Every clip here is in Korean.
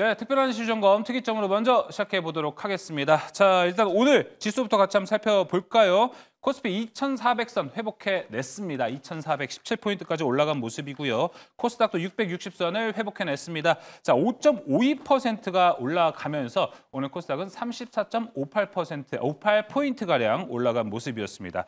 네, 특별한 이슈 점검 특이점으로 먼저 시작해 보도록 하겠습니다. 자, 일단 오늘 지수부터 같이 한번 살펴볼까요? 코스피 2,400선 회복해 냈습니다. 2,417포인트까지 올라간 모습이고요. 코스닥도 660선을 회복해 냈습니다. 자, 5.52%가 올라가면서 오늘 코스닥은 34.58% 58포인트 가량 올라간 모습이었습니다.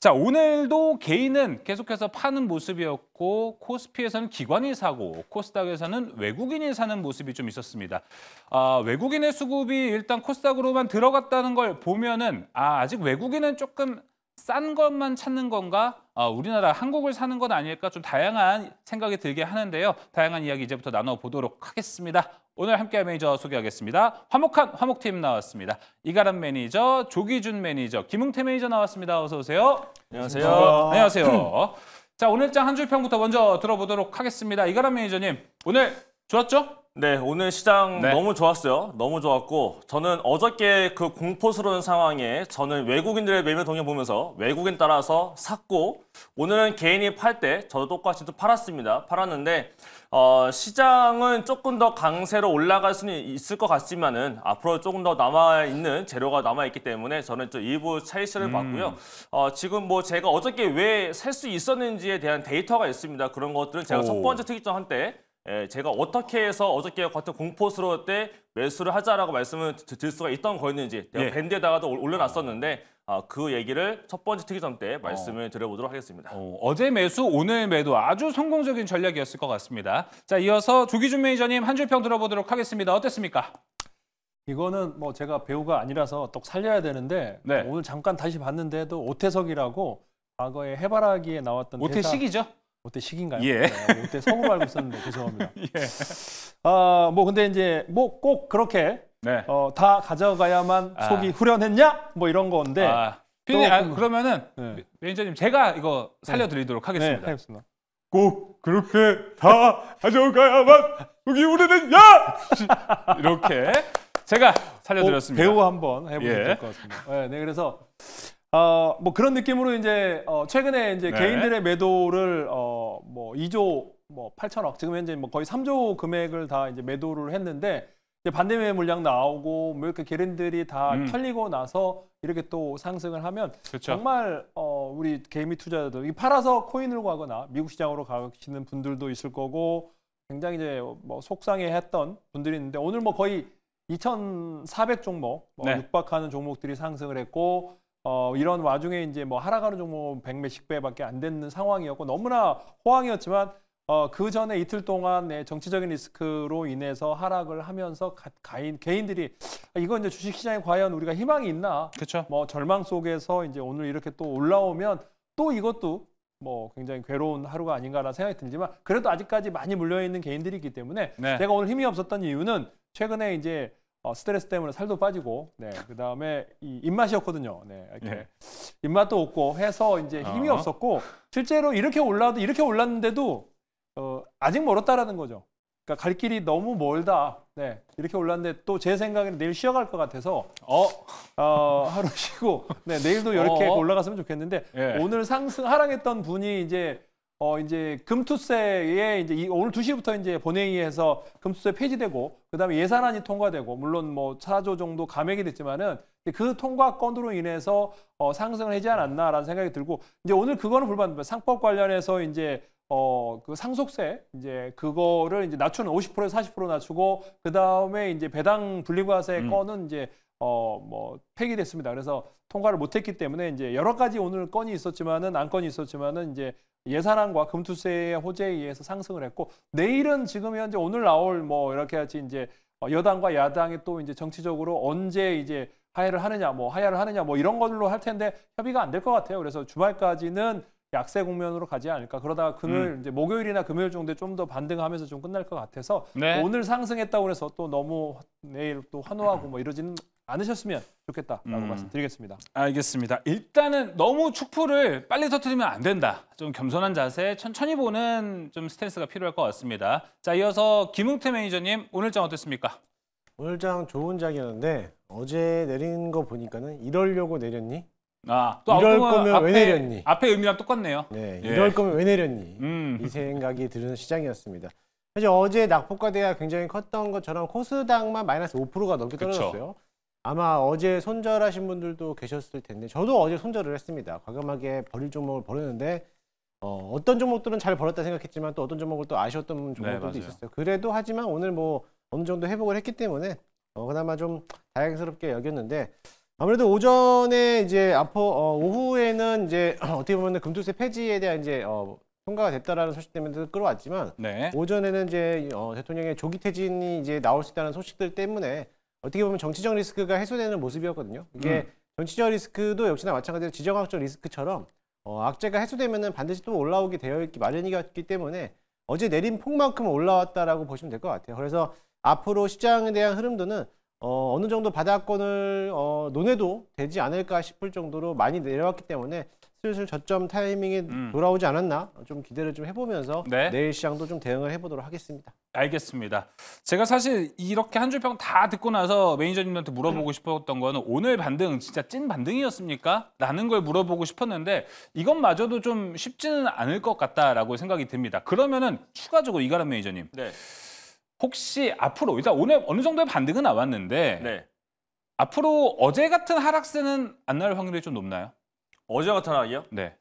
자, 오늘도 개인은 계속해서 파는 모습이었고 코스피에서는 기관이 사고 코스닥에서는 외국인이 사는 모습이 좀 있었습니다. 아, 외국인의 수급이 일단 코스닥으로만 들어갔다는 걸 보면은 아, 아직 외국인은 조금 싼 것만 찾는 건가 어, 우리나라 한국을 사는 건 아닐까 좀 다양한 생각이 들게 하는데요. 다양한 이야기 이제부터 나눠보도록 하겠습니다. 오늘 함께할 매니저 소개하겠습니다. 화목한 화목팀 나왔습니다. 이가람 매니저, 조기준 매니저, 김웅태 매니저 나왔습니다. 어서 오세요. 안녕하세요. 안녕하세요. 자 오늘 장한줄 평부터 먼저 들어보도록 하겠습니다. 이가람 매니저님 오늘 좋았죠? 네, 오늘 시장 네. 너무 좋았어요. 너무 좋았고 저는 어저께 그 공포스러운 상황에 저는 외국인들의 매매 동향 보면서 외국인 따라서 샀고 오늘은 개인이 팔 때 저도 똑같이 또 팔았습니다. 팔았는데 어, 시장은 조금 더 강세로 올라갈 수는 있을 것 같지만은 앞으로 조금 더 남아 있는 재료가 남아 있기 때문에 저는 좀 일부 차이스를 음. 봤고요. 어, 지금 뭐 제가 어저께 왜 살 수 있었는지에 대한 데이터가 있습니다. 그런 것들은 제가 오. 첫 번째 특이점 한때 예, 제가 어떻게 해서 어저께 같은 공포스러울 때 매수를 하자라고 말씀을 드릴 수가 있던 거였는지 제가 예. 밴드에다가도 올려놨었는데 아. 아, 그 얘기를 첫 번째 특이점 때 말씀을 어. 드려보도록 하겠습니다. 어, 제 매수, 오늘 매도 아주 성공적인 전략이었을 것 같습니다. 자, 이어서 조기준 매니저님 한 줄 평 들어보도록 하겠습니다. 어땠습니까? 이거는 뭐 제가 배우가 아니라서 똑 살려야 되는데 네. 오늘 잠깐 다시 봤는데도 오태석이라고 과거에 해바라기에 나왔던 오태식이죠? 5대 식인가요? 예. 네, 5 뭐 성으로 알고 있었는데 죄송합니다. 예. 어, 뭐 근데 이제 뭐 꼭 그렇게 네. 어, 다 가져가야만 아. 속이 후련했냐? 뭐 이런 건데. 아. 피디님, 아, 그러면은 네. 매니저님 제가 이거 살려드리도록 네. 네, 하겠습니다. 네, 하겠습니다. 꼭 그렇게 다 가져가야만 속이 후련했냐? 이렇게 제가 살려드렸습니다. 배우 한번 해보면 예. 될것 같습니다. 네, 네 그래서 어, 뭐 그런 느낌으로 이제 어, 최근에 이제 네. 개인들의 매도를 어, 뭐 2조 뭐 8천억 지금 현재 뭐 거의 3조 금액을 다 이제 매도를 했는데 이제 반대매 물량 나오고 뭐 이렇게 개인들이 다 음. 털리고 나서 이렇게 또 상승을 하면 그쵸. 정말 어, 우리 개미 투자자들 이 팔아서 코인으로 가거나 미국 시장으로 가시는 분들도 있을 거고 굉장히 이제 뭐 속상해했던 분들이 있는데 오늘 뭐 거의 2,400 종목 뭐 네. 육박하는 종목들이 상승을 했고 어, 이런 와중에 이제 뭐 하락하는 종목 은백0몇십 뭐 배밖에 안 되는 상황이었고 너무나 호황이었지만 어, 그 전에 이틀 동안의 네, 정치적인 리스크로 인해서 하락을 하면서 가, 가인, 개인들이 아, 이거 이제 주식시장에 과연 우리가 희망이 있나? 그렇죠. 뭐 절망 속에서 이제 오늘 이렇게 또 올라오면 또 이것도 뭐 굉장히 괴로운 하루가 아닌가라는 생각이 들지만 그래도 아직까지 많이 물려 있는 개인들이기 때문에 네. 제가 오늘 힘이 없었던 이유는 최근에 이제 어, 스트레스 때문에 살도 빠지고 네 그다음에 입맛이었거든요 네 이렇게 네. 입맛도 없고 해서 이제 어. 힘이 어. 없었고 실제로 이렇게 올라도 이렇게 올랐는데도 어, 아직 멀었다라는 거죠 그러니까 갈 길이 너무 멀다 네 이렇게 올랐는데 또 제 생각에는 내일 쉬어갈 것 같아서 어, 어 하루 쉬고 네 내일도 이렇게 어? 올라갔으면 좋겠는데 네. 오늘 상승 하락했던 분이 이제 어 이제 금투세에 이제 오늘 2시부터 이제 본회의에서 금투세 폐지되고 그다음에 예산안이 통과되고 물론 뭐 차조 정도 감액이 됐지만은 그 통과 건으로 인해서 어 상승을 하지 않았나라는 생각이 들고 이제 오늘 그거는 불만입 상법 관련해서 이제 어, 그 상속세, 이제 그거를 이제 낮추는 50%에서 40% 낮추고, 그 다음에 이제 배당 분리과세 음. 건은 이제 어, 뭐, 폐기됐습니다. 그래서 통과를 못했기 때문에 이제 여러 가지 오늘 건이 있었지만은, 안건이 있었지만은 이제 예산안과 금투세의 호재에 의해서 상승을 했고 내일은 지금 현재 오늘 나올 뭐 이렇게 같이 이제 여당과 야당이 또 이제 정치적으로 언제 이제 하야를 하느냐 뭐 하야를 하느냐 뭐 이런 걸로 할 텐데 협의가 안 될 것 같아요. 그래서 주말까지는 약세 국면으로 가지 않을까. 그러다가 금요일 음. 이제 목요일이나 금요일 정도에 좀 더 반등하면서 좀 끝날 것 같아서 네. 오늘 상승했다고 해서 또 너무 내일 또 환호하고 뭐 이러지는 않으셨으면 좋겠다라고 음. 말씀드리겠습니다. 알겠습니다. 일단은 너무 축포를 빨리 터트리면 안 된다. 좀 겸손한 자세, 천천히 보는 좀 스탠스가 필요할 것 같습니다. 자, 이어서 김웅태 매니저님 오늘 장 어땠습니까? 오늘 장 좋은 장이었는데 어제 내린 거 보니까는 이럴려고 내렸니? 아, 또 이럴 거면 앞에, 왜 내렸니? 앞에 의미랑 똑같네요. 네, 예. 이럴 예. 거면 왜 내렸니? 음. 이 생각이 드는 시장이었습니다. 사실 어제 낙폭과대가 굉장히 컸던 것처럼 코스닥만 마이너스 5%가 넘게 떨어졌어요. 그쵸. 아마 어제 손절하신 분들도 계셨을 텐데 저도 어제 손절을 했습니다. 과감하게 버릴 종목을 버렸는데 어, 떤 종목들은 잘벌었다 생각했지만 또 어떤 종목을 또 아쉬웠던 네, 종목들도 네, 있었어요. 그래도 하지만 오늘 뭐 어느 정도 회복을 했기 때문에 어, 그나마 좀 다행스럽게 여겼는데 아무래도 오전에 이제 앞으로 어, 오후에는 이제 어떻게 보면 금투세 폐지에 대한 이제 어, 통과가 됐다라는 소식 때문에 끌어왔지만 네. 오전에는 이제 어, 대통령의 조기 퇴진이 이제 나올 수 있다는 소식들 때문에 어떻게 보면 정치적 리스크가 해소되는 모습이었거든요. 이게 음. 정치적 리스크도 역시나 마찬가지로 지정학적 리스크처럼 어, 악재가 해소되면 반드시 또 올라오게 되어 있기 마련이기 때문에 어제 내린 폭만큼 올라왔다라고 보시면 될 것 같아요. 그래서 앞으로 시장에 대한 흐름도는 어, 어느 정도 바닥권을 어, 논해도 되지 않을까 싶을 정도로 많이 내려왔기 때문에 슬슬 저점 타이밍이 음. 돌아오지 않았나 좀 기대를 좀 해보면서 네. 내일 시장도 좀 대응을 해보도록 하겠습니다. 알겠습니다. 제가 사실 이렇게 한 줄평 다 듣고 나서 매니저님한테 물어보고 음. 싶었던 거는 오늘 반등 진짜 찐 반등이었습니까? 라는 걸 물어보고 싶었는데 이것마저도 좀 쉽지는 않을 것 같다라고 생각이 듭니다. 그러면은 추가적으로 이가람 매니저님. 네. 혹시 앞으로 일단 오늘 어느 정도의 반등은 나왔는데 네. 앞으로 어제 같은 하락세는 안 날 확률이 좀 높나요? 어제 같은 아이요? 네.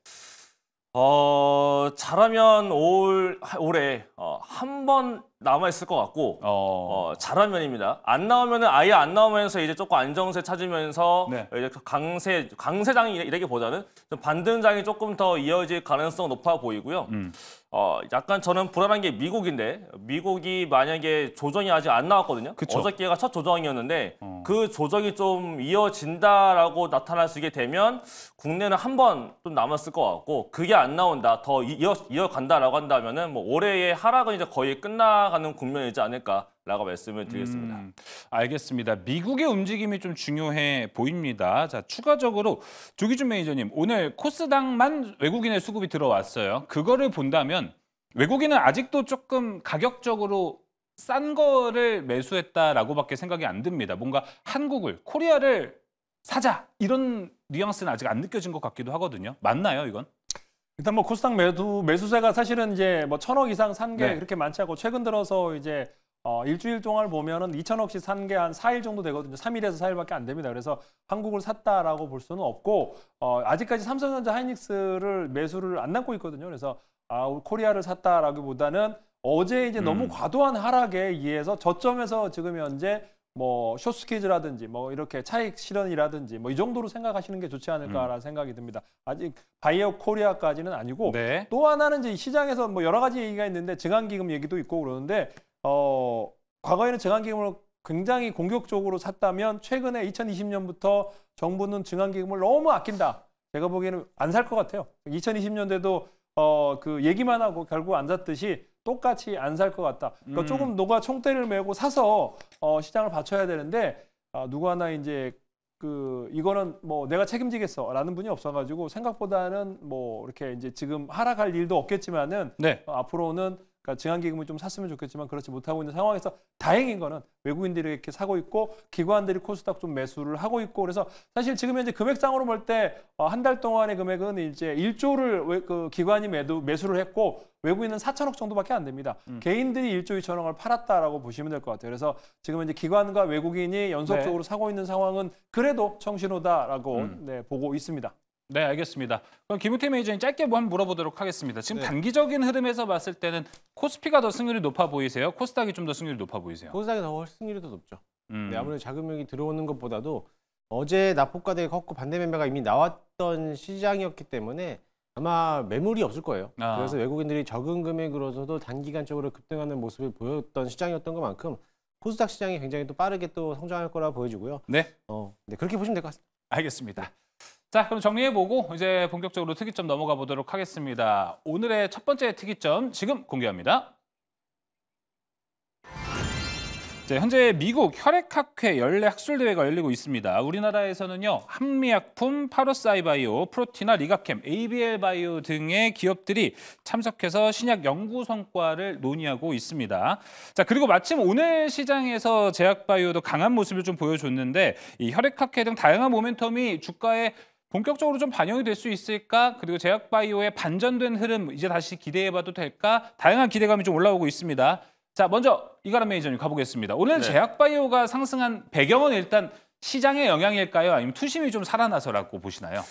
어, 잘하면 올, 올해 어, 한 번 남아있을 것 같고 어... 어, 잘하면입니다. 안 나오면 은 아예 안 나오면서 이제 조금 안정세 찾으면서 네. 이제 강세, 강세장이 이래, 이기보다는좀 반등장이 조금 더 이어질 가능성 높아 보이고요. 음. 어, 약간 저는 불안한 게 미국인데 미국이 만약에 조정이 아직 안 나왔거든요. 그쵸. 어저께가 첫 조정이었는데 어. 그 조정이 좀 이어진다라고 나타날 수 있게 되면 국내는 한 번 좀 남았을 것 같고 그게 안 나온다 더 이어 이어간다라고 한다면은 뭐 올해의 하락은 이제 거의 끝나가는 국면이지 않을까 라고 말씀을 드리겠습니다. 음, 알겠습니다. 미국의 움직임이 좀 중요해 보입니다. 자 추가적으로 조기준 매니저님 오늘 코스닥만 외국인의 수급이 들어왔어요. 그거를 본다면 외국인은 아직도 조금 가격적으로 싼 거를 매수했다라고밖에 생각이 안 듭니다. 뭔가 한국을, 코리아를 사자 이런 뉘앙스는 아직 안 느껴진 것 같기도 하거든요. 맞나요 이건? 일단 뭐 코스닥 매수 매수세가 사실은 이제 뭐 천억 이상 산게 네. 그렇게 많지 않고 최근 들어서 이제 어, 일주일 동안 보면은 2천억씩 산 게 한 4일 정도 되거든요. 3일에서 4일밖에 안 됩니다. 그래서 한국을 샀다라고 볼 수는 없고 어, 아직까지 삼성전자 하이닉스를 매수를 안 남고 있거든요. 그래서 아, 코리아를 샀다라기보다는 어제 이제 음. 너무 과도한 하락에 의해서 저점에서 지금 현재 뭐 쇼스키즈라든지 뭐 이렇게 차익 실현이라든지 뭐 이 정도로 생각하시는 게 좋지 않을까라는 음. 생각이 듭니다. 아직 바이오 코리아까지는 아니고 네. 또 하나는 이제 시장에서 뭐 여러 가지 얘기가 있는데 증안기금 얘기도 있고 그러는데 어, 과거에는 증환기금을 굉장히 공격적으로 샀다면 최근에 2020년부터 정부는 증환기금을 너무 아낀다. 제가 보기에는 안 살 것 같아요. 2020년대도 어, 그 얘기만 하고 결국 안 샀듯이 똑같이 안 살 것 같다. 그러니까 음. 조금 누가 총대를 메고 사서 어, 시장을 받쳐야 되는데 어, 아, 누구 하나 이제 그 이거는 뭐 내가 책임지겠어라는 분이 없어가지고 생각보다는 뭐 이렇게 이제 지금 하락할 일도 없겠지만은 네. 어, 앞으로는 그러니까 증한기금을 좀 샀으면 좋겠지만 그렇지 못하고 있는 상황에서 다행인 거는 외국인들이 이렇게 사고 있고 기관들이 코스닥 좀 매수를 하고 있고 그래서 사실 지금 현재 금액상으로 볼 때 한달 어, 동안의 금액은 이제 1조를 그 기관이 매도, 매수를 했고 외국인은 4천억 정도밖에 안 됩니다. 음. 개인들이 1조 2천억을 팔았다라고 보시면 될 것 같아요. 그래서 지금 현재 기관과 외국인이 연속적으로 네. 사고 있는 상황은 그래도 청신호다라고 음. 네, 보고 있습니다. 네, 알겠습니다. 그럼 김우태 매니저님 짧게 뭐 한번 물어보도록 하겠습니다. 지금 네. 단기적인 흐름에서 봤을 때는 코스피가 더 승률이 높아 보이세요? 코스닥이 좀 더 승률이 높아 보이세요? 코스닥이 더 승률이 더 높죠. 음. 네, 아무래도 자금력이 들어오는 것보다도 어제 납폭과대 컸고 반대 매매가 이미 나왔던 시장이었기 때문에 아마 매물이 없을 거예요. 아. 그래서 외국인들이 적은 금액으로서도 단기간적으로 급등하는 모습을 보였던 시장이었던 것만큼 코스닥 시장이 굉장히 또 빠르게 또 성장할 거라 보여지고요. 네. 어, 네 그렇게 보시면 될 것 같습니다. 알겠습니다. 자, 그럼 정리해보고 이제 본격적으로 특이점 넘어가 보도록 하겠습니다. 오늘의 첫 번째 특이점 지금 공개합니다. 자, 현재 미국 혈액학회 연례 학술대회가 열리고 있습니다. 우리나라에서는요, 한미약품, 파로사이바이오, 프로티나, 리가캠, ABL바이오 등의 기업들이 참석해서 신약 연구 성과를 논의하고 있습니다. 자, 그리고 마침 오늘 시장에서 제약바이오도 강한 모습을 좀 보여줬는데 이 혈액학회 등 다양한 모멘텀이 주가에 본격적으로 좀 반영이 될 수 있을까? 그리고 제약바이오의 반전된 흐름 이제 다시 기대해봐도 될까? 다양한 기대감이 좀 올라오고 있습니다. 자, 먼저 이가람 매니저님 가보겠습니다. 오늘 네. 제약바이오가 상승한 배경은 일단 시장의 영향일까요? 아니면 투심이 좀 살아나서라고 보시나요?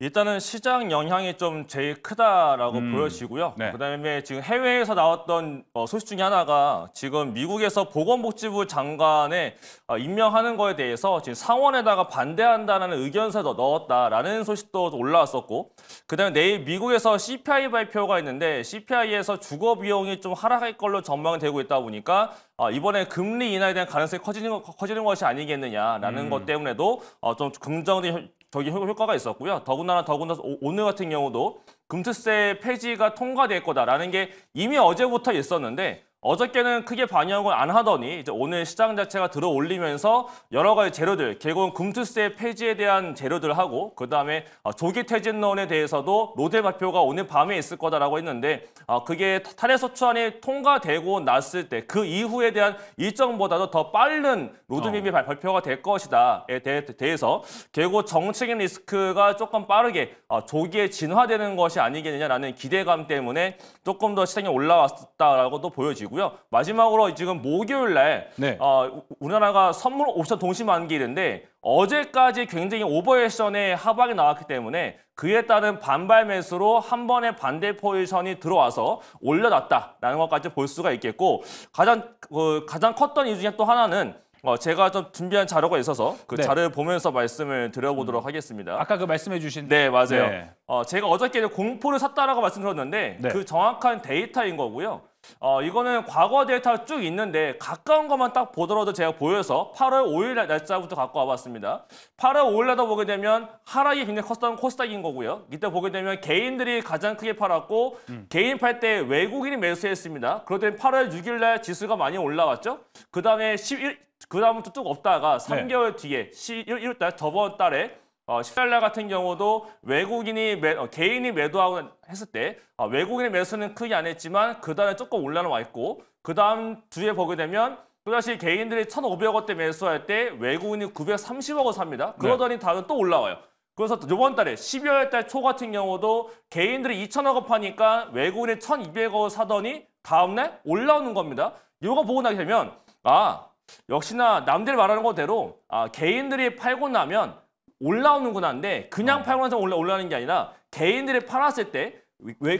일단은 시장 영향이 좀 제일 크다라고 음, 보여지고요. 네. 그다음에 지금 해외에서 나왔던 어, 소식 중에 하나가 지금 미국에서 보건복지부 장관에 어, 임명하는 거에 대해서 지금 상원에다가 반대한다는 의견서도 넣었다라는 소식도 올라왔었고 그다음에 내일 미국에서 CPI 발표가 있는데 CPI에서 주거 비용이 좀 하락할 걸로 전망되고 있다 보니까 어, 이번에 금리 인하에 대한 가능성이 커지는, 커지는 것이 아니겠느냐라는 음. 것 때문에도 좀 긍정적인 저기 효과가 있었고요. 더군다나 더군다나 오늘 같은 경우도 금투세 폐지가 통과될 거다라는 게 이미 어제부터 있었는데 어저께는 크게 반영을 안 하더니 이제 오늘 시장 자체가 들어올리면서 여러 가지 재료들, 개은금투스의 폐지에 대한 재료들 하고 그다음에 어, 조기 퇴진론에 대해서도 로데 발표가 오늘 밤에 있을 거다라고 했는데 어, 그게 탄핵소추안이 통과되고 났을 때 그 이후에 대한 일정보다도 더 빠른 로드맵이 어. 발표가 될 것이다에 대해, 서 결국 정책인 리스크가 조금 빠르게 어, 조기에 진화되는 것이 아니겠느냐라는 기대감 때문에 조금 더 시장이 올라왔다라고도 보여지고 있고요. 마지막으로 지금 목요일 날 네. 어, 우리나라가 선물 옵션 동시 만기일인데 어제까지 굉장히 오버액션의 하방이 나왔기 때문에 그에 따른 반발 매수로 한번에 반대 포지션이 들어와서 올려놨다라는 것까지 볼 수가 있겠고 가장 어, 가장 컸던 이유 중에 또 하나는 어, 제가 좀 준비한 자료가 있어서 그 네. 자료를 보면서 말씀을 드려보도록 하겠습니다. 아까 그 말씀해 주신 네 맞아요. 네. 어, 제가 어저께 공포를 샀다라고 말씀드렸는데 네. 그 정확한 데이터인 거고요. 어, 이거는 과거 데이터가 쭉 있는데 가까운 것만 딱 보더라도 제가 보여서 8월 5일 날짜부터 갖고 와봤습니다. 8월 5일 날도 보게 되면 하락이 굉장히 컸던 코스닥인 거고요. 이때 보게 되면 개인들이 가장 크게 팔았고 음. 개인 팔 때 외국인이 매수했습니다. 그러더니 8월 6일 날 지수가 많이 올라왔죠. 그다음에 11, 그 다음부터 쭉 없다가 3개월 네. 뒤에 11월 달 저번 달에 14일날 어, 같은 경우도 외국인이 매, 어, 개인이 매도하고 했을 때 어, 외국인의 매수는 크게 안 했지만 그 다음에 조금 올라와 있고 그 다음 주에 보게 되면 또다시 개인들이 1,500억 원대 매수할 때 외국인이 930억 원 삽니다. 네. 그러더니 네. 다음 또 올라와요. 그래서 이번 달에 12월 달 초 같은 경우도 개인들이 2천억 원 파니까 외국인이 1,200억 원 사더니 다음날 올라오는 겁니다. 이거 보고 나게 되면 아 역시나 남들 이 말하는 것대로 아, 개인들이 팔고 나면 올라오는구나 한데 그냥 어. 팔고 나서 올라, 올라오는 게 아니라 개인들이 팔았을 때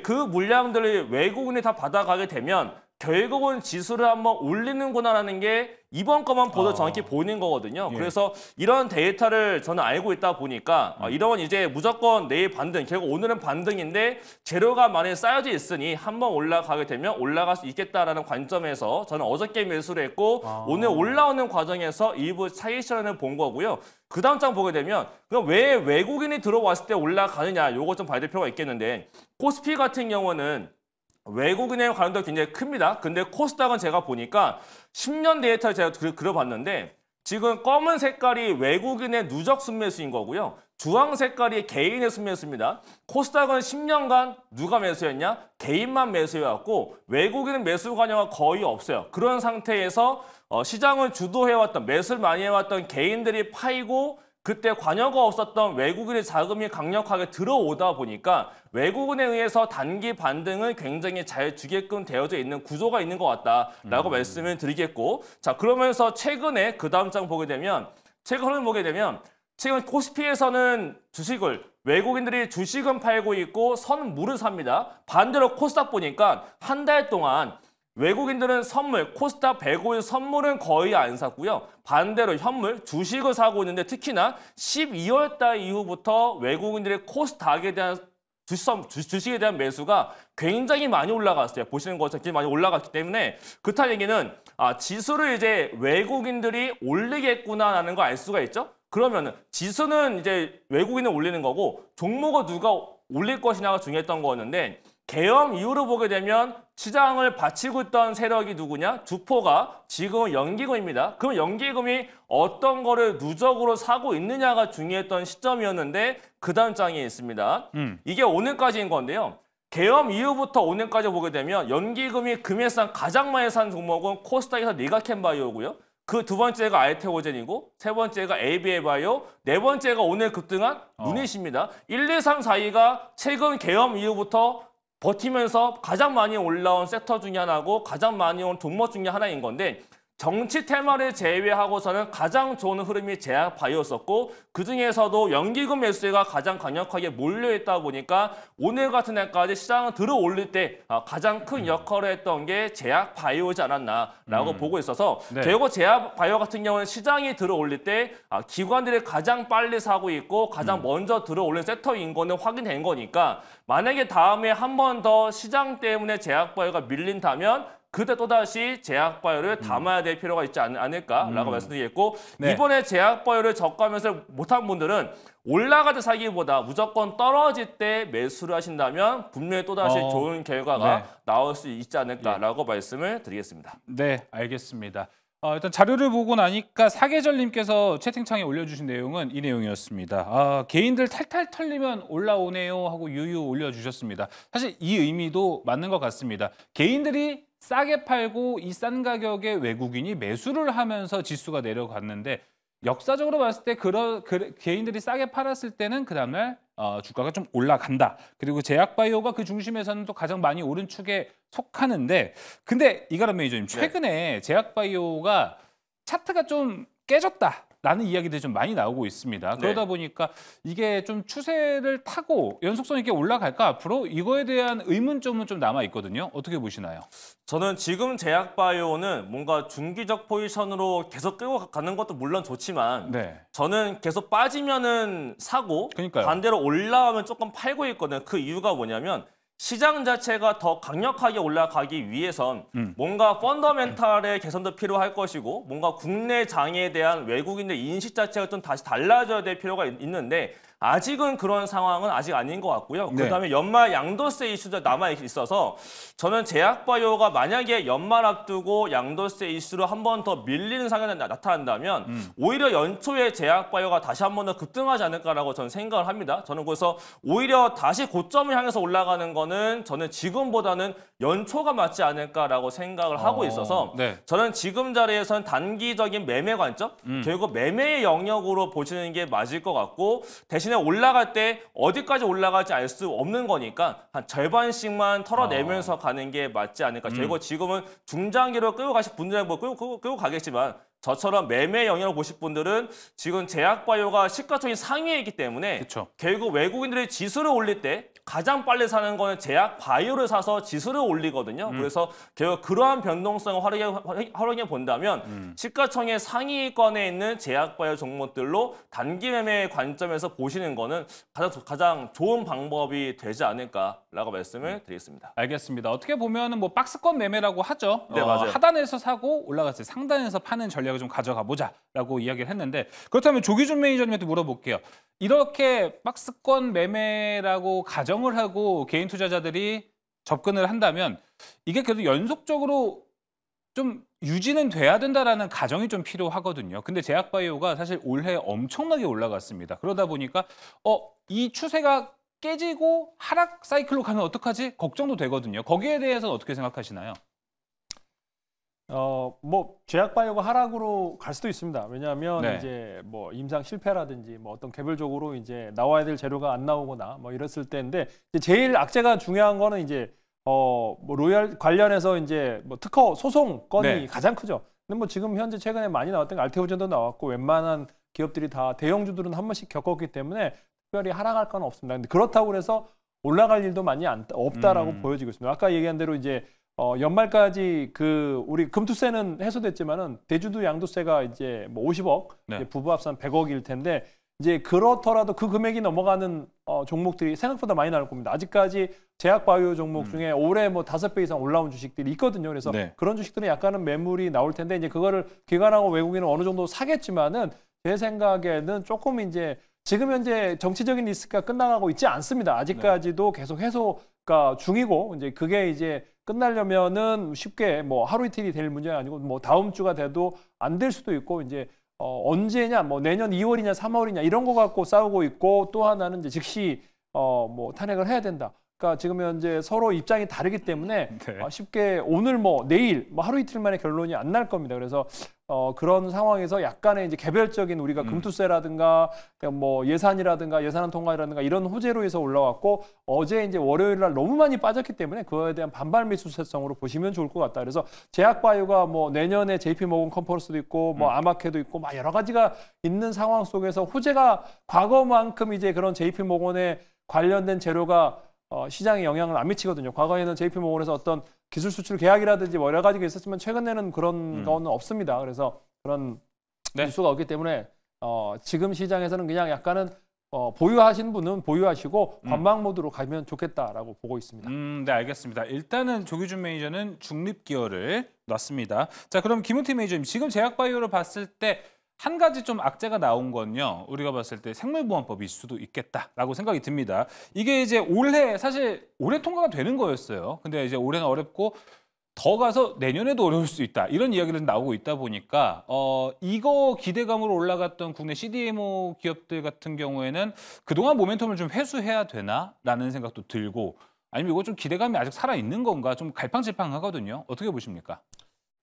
그 물량들을 외국인이 다 받아가게 되면 결국은 지수를 한번 올리는구나라는 게 이번 것만 보도 아. 정확히 보이는 거거든요. 예. 그래서 이런 데이터를 저는 알고 있다 보니까 아, 음. 이런 이제 무조건 내일 반등, 결국 오늘은 반등인데 재료가 많이 쌓여져 있으니 한번 올라가게 되면 올라갈 수 있겠다라는 관점에서 저는 어저께 매수를 했고 아. 오늘 올라오는 과정에서 일부 차이 시간을 본 거고요. 그 다음 장 보게 되면 왜 외국인이 들어왔을 때 올라가느냐 요거 좀 봐야 될 필요가 있겠는데 코스피 같은 경우는 외국인의 관련도 굉장히 큽니다. 근데 코스닥은 제가 보니까 10년 데이터를 제가 그, 그려봤는데 지금 검은 색깔이 외국인의 누적 순매수인 거고요. 주황 색깔이 개인의 순매수입니다. 코스닥은 10년간 누가 매수했냐? 개인만 매수해왔고 외국인은 매수 관여가 거의 없어요. 그런 상태에서 어, 시장을 주도해왔던 매수를 많이 해왔던 개인들이 파이고 그때 관여가 없었던 외국인의 자금이 강력하게 들어오다 보니까 외국인에 의해서 단기 반등을 굉장히 잘 주게끔 되어져 있는 구조가 있는 것 같다라고 음. 말씀을 드리겠고 자 그러면서 최근에 그 다음 장 보게 되면 최근 을 보게 되면 최근 코스피에서는 주식을 외국인들이 주식은 팔고 있고 선물은 삽니다. 반대로 코스닥 보니까 한 달 동안 외국인들은 선물, 코스닥 105일 선물은 거의 안 샀고요. 반대로 현물, 주식을 사고 있는데 특히나 12월 달 이후부터 외국인들의 코스닥에 대한 주식, 에 대한 매수가 굉장히 많이 올라갔어요. 보시는 것처럼 많이 올라갔기 때문에 그렇다는 얘기는 아, 지수를 이제 외국인들이 올리겠구나라는 걸 알 수가 있죠. 그러면 지수는 이제 외국인을 올리는 거고 종목을 누가 올릴 것이냐가 중요했던 거였는데 개혁 이후로 보게 되면 시장을 바치고 있던 세력이 누구냐? 주포가 지금은 연기금입니다. 그럼 연기금이 어떤 거를 누적으로 사고 있느냐가 중요했던 시점이었는데 그 다음 장에 있습니다. 음. 이게 오늘까지인 건데요. 개업 이후부터 오늘까지 보게 되면 연기금이 금일상 가장 많이 산 종목은 코스닥에서 리가캔바이오고요. 그 두 번째가 알테오젠이고 세 번째가 ABA바이오, 네 번째가 오늘 급등한 누닛입니다. 어. 1, 2, 3, 4위가 최근 개업 이후부터 버티면서 가장 많이 올라온 섹터 중에 하나고 가장 많이 온 종목 중에 하나인 건데 정치 테마를 제외하고서는 가장 좋은 흐름이 제약바이오였었고 그중에서도 연기금 매수세가 가장 강력하게 몰려있다 보니까 오늘 같은 날까지 시장을 들어올릴 때 아, 가장 큰 음. 역할을 했던 게 제약바이오지 않았나라고 음. 보고 있어서 네. 결국 제약바이오 같은 경우는 시장이 들어올릴 때 아, 기관들이 가장 빨리 사고 있고 가장 음. 먼저 들어올린 섹터인 거는 확인된 거니까 만약에 다음에 한 번 더 시장 때문에 제약바이오가 밀린다면 그때 또다시 제약바이오를 음. 담아야 될 필요가 있지 않, 을까라고 음. 말씀드리겠고 네. 이번에 제약바이오를 저가 매수를 못한 분들은 올라가듯 사기보다 무조건 떨어질 때 매수를 하신다면 분명히 또다시 어. 좋은 결과가 네. 나올 수 있지 않을까라고 예. 말씀을 드리겠습니다. 네, 알겠습니다. 어, 일단 자료를 보고 나니까 사계절님께서 채팅창에 올려주신 내용은 이 내용이었습니다. 아, 개인들 탈탈 털리면 올라오네요 하고 유유 올려주셨습니다. 사실 이 의미도 맞는 것 같습니다. 개인들이 싸게 팔고 이 싼 가격에 외국인이 매수를 하면서 지수가 내려갔는데 역사적으로 봤을 때 그러, 그, 개인들이 싸게 팔았을 때는 그 다음날 어, 주가가 좀 올라간다. 그리고 제약바이오가 그 중심에서는 또 가장 많이 오른 축에 속하는데 근데 이가람 매니저님 네. 최근에 네. 제약바이오가 차트가 좀 깨졌다. 라는 이야기들이 좀 많이 나오고 있습니다. 네. 그러다 네. 보니까 이게 좀 추세를 타고 연속성 있게 올라갈까 앞으로 이거에 대한 의문점은 좀 남아 있거든요. 어떻게 보시나요? 저는 지금 제약바이오는 뭔가 중기적 포지션으로 계속 끌고 가는 것도 물론 좋지만 네. 저는 계속 빠지면은 사고 그러니까요. 반대로 올라오면 조금 팔고 있거든요. 그 이유가 뭐냐면 시장 자체가 더 강력하게 올라가기 위해선 음. 뭔가 펀더멘탈의 개선도 필요할 것이고 뭔가 국내 장에 대한 외국인의 인식 자체가 좀 다시 달라져야 될 필요가 있는데 아직은 그런 상황은 아직 아닌 것 같고요. 네. 그다음에 연말 양도세 이슈도 남아 있어서 저는 제약바이오가 만약에 연말 앞두고 양도세 이슈로 한 번 더 밀리는 상황이 나타난다면 음. 오히려 연초에 제약바이오가 다시 한 번 더 급등하지 않을까라고 저는 생각을 합니다. 저는 그래서 오히려 다시 고점을 향해서 올라가는 거는 저는 지금보다는 연초가 맞지 않을까라고 생각을 하고 어, 있어서 네. 저는 지금 자리에선 단기적인 매매 관점 음. 결국 매매의 영역으로 보시는 게 맞을 것 같고 대신 대신에 올라갈 때 어디까지 올라갈지 알 수 없는 거니까 한 절반씩만 털어내면서 아. 가는 게 맞지 않을까. 음. 그리고 지금은 중장기로 끌고 가실 분들은 뭐 끌고, 끌고, 끌고 가겠지만 저처럼 매매 영향을 보실 분들은 지금 제약바이오가 시가총액 상위에 있기 때문에 그쵸. 결국 외국인들이 지수를 올릴 때 가장 빨리 사는 거는 제약 바이오를 사서 지수를 올리거든요. 음. 그래서 결국 그러한 변동성을 활용해, 활용해 본다면 음. 시가청의 상위권에 있는 제약 바이오 종목들로 단기 매매 관점에서 보시는 거는 가장 가장 좋은 방법이 되지 않을까 라고 말씀을 네. 드리겠습니다. 알겠습니다. 어떻게 보면 은뭐 박스권 매매라고 하죠. 네, 어, 맞아요. 하단에서 사고 올라갔을 때 상단에서 파는 전략을 좀 가져가 보자라고 이야기를 했는데 그렇다면 조기준 매니저님한테 물어볼게요. 이렇게 박스권 매매라고 가정을 하고 개인 투자자들이 접근을 한다면 이게 그래도 연속적으로 좀 유지는 돼야 된다라는 가정이 좀 필요하거든요. 근데 제약바이오가 사실 올해 엄청나게 올라갔습니다. 그러다 보니까 어, 이 추세가 깨지고 하락 사이클로 가면 어떡하지? 걱정도 되거든요. 거기에 대해서는 어떻게 생각하시나요? 어, 뭐 제약바이오가 하락으로 갈 수도 있습니다. 왜냐하면 네. 이제 뭐 임상 실패라든지 뭐 어떤 개별적으로 이제 나와야 될 재료가 안 나오거나 뭐 이랬을 때인데 제일 악재가 중요한 거는 이제 어 뭐 로열 관련해서 이제 뭐 특허 소송 건이 네. 가장 크죠. 근데 뭐 지금 현재 최근에 많이 나왔던 게 알테오젠도 나왔고 웬만한 기업들이 다 대형주들은 한 번씩 겪었기 때문에 특별히 하락할 건 없습니다. 근데 그렇다고 해서 올라갈 일도 많이 안, 없다라고 음. 보여지고 있습니다. 아까 얘기한 대로 이제 어, 연말까지 그 우리 금투세는 해소됐지만은 대주도 양도세가 이제 뭐 50억, 네. 이제 부부합산 100억일 텐데 이제 그렇더라도 그 금액이 넘어가는 어, 종목들이 생각보다 많이 나올 겁니다. 아직까지 제약바이오 종목 음. 중에 올해 뭐 다섯 배 이상 올라온 주식들이 있거든요. 그래서 네. 그런 주식들은 약간은 매물이 나올 텐데 이제 그거를 기관하고 외국인은 어느 정도 사겠지만은 제 생각에는 조금 이제 지금 현재 정치적인 리스크가 끝나가고 있지 않습니다. 아직까지도 네. 계속 해소가 중이고 이제 그게 이제 끝나려면은 쉽게 뭐 하루 이틀이 될 문제가 아니고 뭐 다음 주가 돼도 안 될 수도 있고 이제 어 언제냐 뭐 내년 2월이냐 3월이냐 이런 거 갖고 싸우고 있고 또 하나는 이제 즉시 어 뭐 탄핵을 해야 된다. 그러니까 지금 현재 서로 입장이 다르기 때문에 네. 어, 쉽게 오늘 뭐 내일 뭐 하루 이틀 만에 결론이 안 날 겁니다. 그래서 어, 그런 상황에서 약간의 이제 개별적인 우리가 음. 금투세라든가 그러니까 뭐 예산이라든가 예산안 통과라든가 이런 호재로 해서 올라왔고 어제 이제 월요일 날 너무 많이 빠졌기 때문에 그거에 대한 반발 미 수세성으로 보시면 좋을 것 같다. 그래서 제약바이오가 뭐 내년에 JP 모건 컨퍼런스도 있고 뭐 음. 아마케도 있고 막 여러 가지가 있는 상황 속에서 호재가 과거만큼 이제 그런 JP 모건에 관련된 재료가 어, 시장에 영향을 안 미치거든요. 과거에는 JP 모건에서 어떤 기술 수출 계약이라든지 뭐 여러 가지가 있었지만 최근에는 그런 음. 건 없습니다. 그래서 그런 네. 뉴스가 없기 때문에 어, 지금 시장에서는 그냥 약간은 어, 보유하신 분은 보유하시고 음. 관망 모드로 가면 좋겠다라고 보고 있습니다. 음, 네 알겠습니다. 일단은 조기준 매니저는 중립 기어를 놨습니다. 자 그럼 김우태 매니저님 지금 제약바이오를 봤을 때한 가지 좀 악재가 나온 건요. 우리가 봤을 때 생물보안법일 수도 있겠다라고 생각이 듭니다. 이게 이제 올해 사실 올해 통과가 되는 거였어요. 근데 이제 올해는 어렵고 더 가서 내년에도 어려울 수 있다 이런 이야기를 나오고 있다 보니까 어 이거 기대감으로 올라갔던 국내 CDMO 기업들 같은 경우에는 그동안 모멘텀을 좀 회수해야 되나라는 생각도 들고 아니면 이거 좀 기대감이 아직 살아 있는 건가 좀 갈팡질팡하거든요 어떻게 보십니까?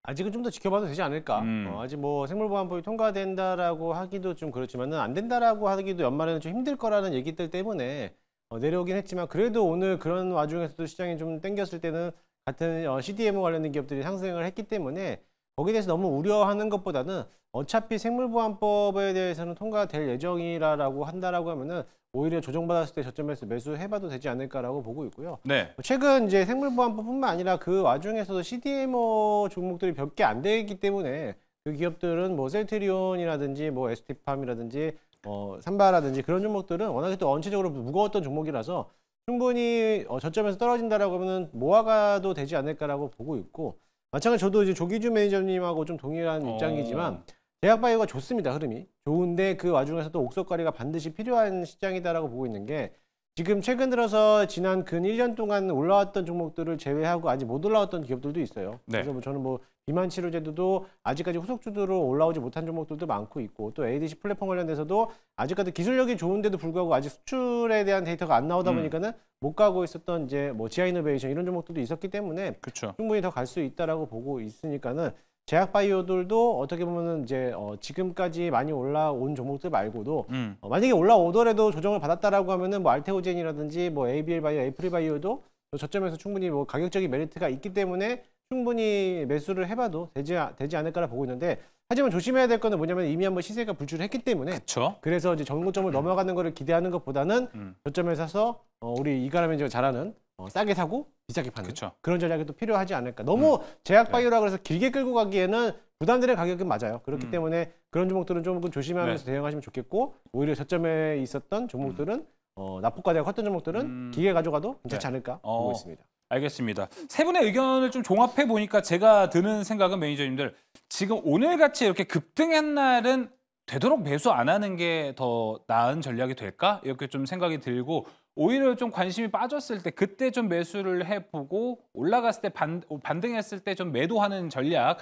아직은 좀 더 지켜봐도 되지 않을까. 음. 어, 아직 뭐 생물보안법이 통과된다라고 하기도 좀 그렇지만은 안 된다라고 하기도 연말에는 좀 힘들 거라는 얘기들 때문에 어, 내려오긴 했지만 그래도 오늘 그런 와중에서도 시장이 좀 땡겼을 때는 같은 어, CDMO 관련된 기업들이 상승을 했기 때문에 거기에 대해서 너무 우려하는 것보다는 어차피 생물보안법에 대해서는 통과될 예정이라고 한다라고 하면은 오히려 조정받았을 때 저점에서 매수해봐도 되지 않을까라고 보고 있고요. 네. 최근 이제 생물보안법뿐만 아니라 그 와중에서도 CDMO 종목들이 몇 개 안 되기 때문에 그 기업들은 뭐 셀트리온이라든지 뭐 에스티팜이라든지 어 삼바라든지 그런 종목들은 워낙에 또 원체적으로 무거웠던 종목이라서 충분히 어 저점에서 떨어진다라고 하면은 모아가도 되지 않을까라고 보고 있고 마찬가지 로 저도 이제 조기주 매니저님하고 좀 동일한 어. 입장이지만 대학바이오가 좋습니다. 흐름이. 좋은데 그 와중에서도 옥석거리가 반드시 필요한 시장이다라고 보고 있는 게 지금 최근 들어서 지난 근 1년 동안 올라왔던 종목들을 제외하고 아직 못 올라왔던 기업들도 있어요. 네. 그래서 뭐 저는 뭐 비만 치료제도도 아직까지 후속주도로 올라오지 못한 종목들도 많고 있고 또 ADC 플랫폼 관련돼서도 아직까지 기술력이 좋은데도 불구하고 아직 수출에 대한 데이터가 안 나오다 음. 보니까는 못 가고 있었던 이제 뭐 지하 이노베이션 이런 종목들도 있었기 때문에 그쵸. 충분히 더 갈 수 있다라고 보고 있으니까는 제약 바이오들도 어떻게 보면은 이제 어, 지금까지 많이 올라온 종목들 말고도 음. 어, 만약에 올라오더라도 조정을 받았다라고 하면은 뭐 알테오젠이라든지 뭐 ABL 바이오, 에이프리 바이오도 저점에서 충분히 뭐 가격적인 메리트가 있기 때문에 충분히 매수를 해봐도 되지, 되지 않을까라 보고 있는데 하지만 조심해야 될 거는 뭐냐면 이미 한번 시세가 불출 했기 때문에 그쵸? 그래서 이제 전고점을 음. 넘어가는 거를 기대하는 것보다는 음. 저점에 사서 어, 우리 이가람이 잘하는 어, 싸게 사고 비싸게 파는 그쵸. 그런 전략이 도 필요하지 않을까. 너무 음. 제약 네. 바이오라 그래서 길게 끌고 가기에는 부담들의 가격은 맞아요. 그렇기 음. 때문에 그런 종목들은 조금 조심하면서 네. 대응하시면 좋겠고 오히려 저점에 있었던 종목들은 음. 어, 납부과대가 컸던 종목들은 음. 기계 가져가도 괜찮지 네. 않을까 네. 보고 있습니다. 알겠습니다. 세 분의 의견을 좀 종합해 보니까 제가 드는 생각은 매니저님들 지금 오늘같이 이렇게 급등한 날은 되도록 매수 안 하는 게 더 나은 전략이 될까? 이렇게 좀 생각이 들고 오히려 좀 관심이 빠졌을 때 그때 좀 매수를 해보고 올라갔을 때 반, 어, 반등했을 때 좀 매도하는 전략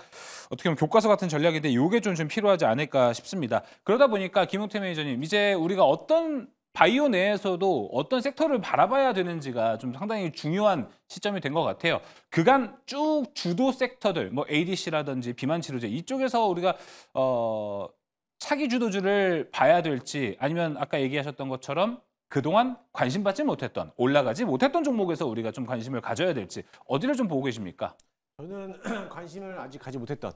어떻게 보면 교과서 같은 전략인데 이게 좀, 좀 필요하지 않을까 싶습니다. 그러다 보니까 김용태 매니저님 이제 우리가 어떤 바이오 내에서도 어떤 섹터를 바라봐야 되는지가 좀 상당히 중요한 시점이 된 것 같아요. 그간 쭉 주도 섹터들 뭐 ADC라든지 비만 치료제 이쪽에서 우리가 어 차기 주도주를 봐야 될지 아니면 아까 얘기하셨던 것처럼 그동안 관심받지 못했던, 올라가지 못했던 종목에서 우리가 좀 관심을 가져야 될지 어디를 좀 보고 계십니까? 저는 관심을 아직 가지 못했던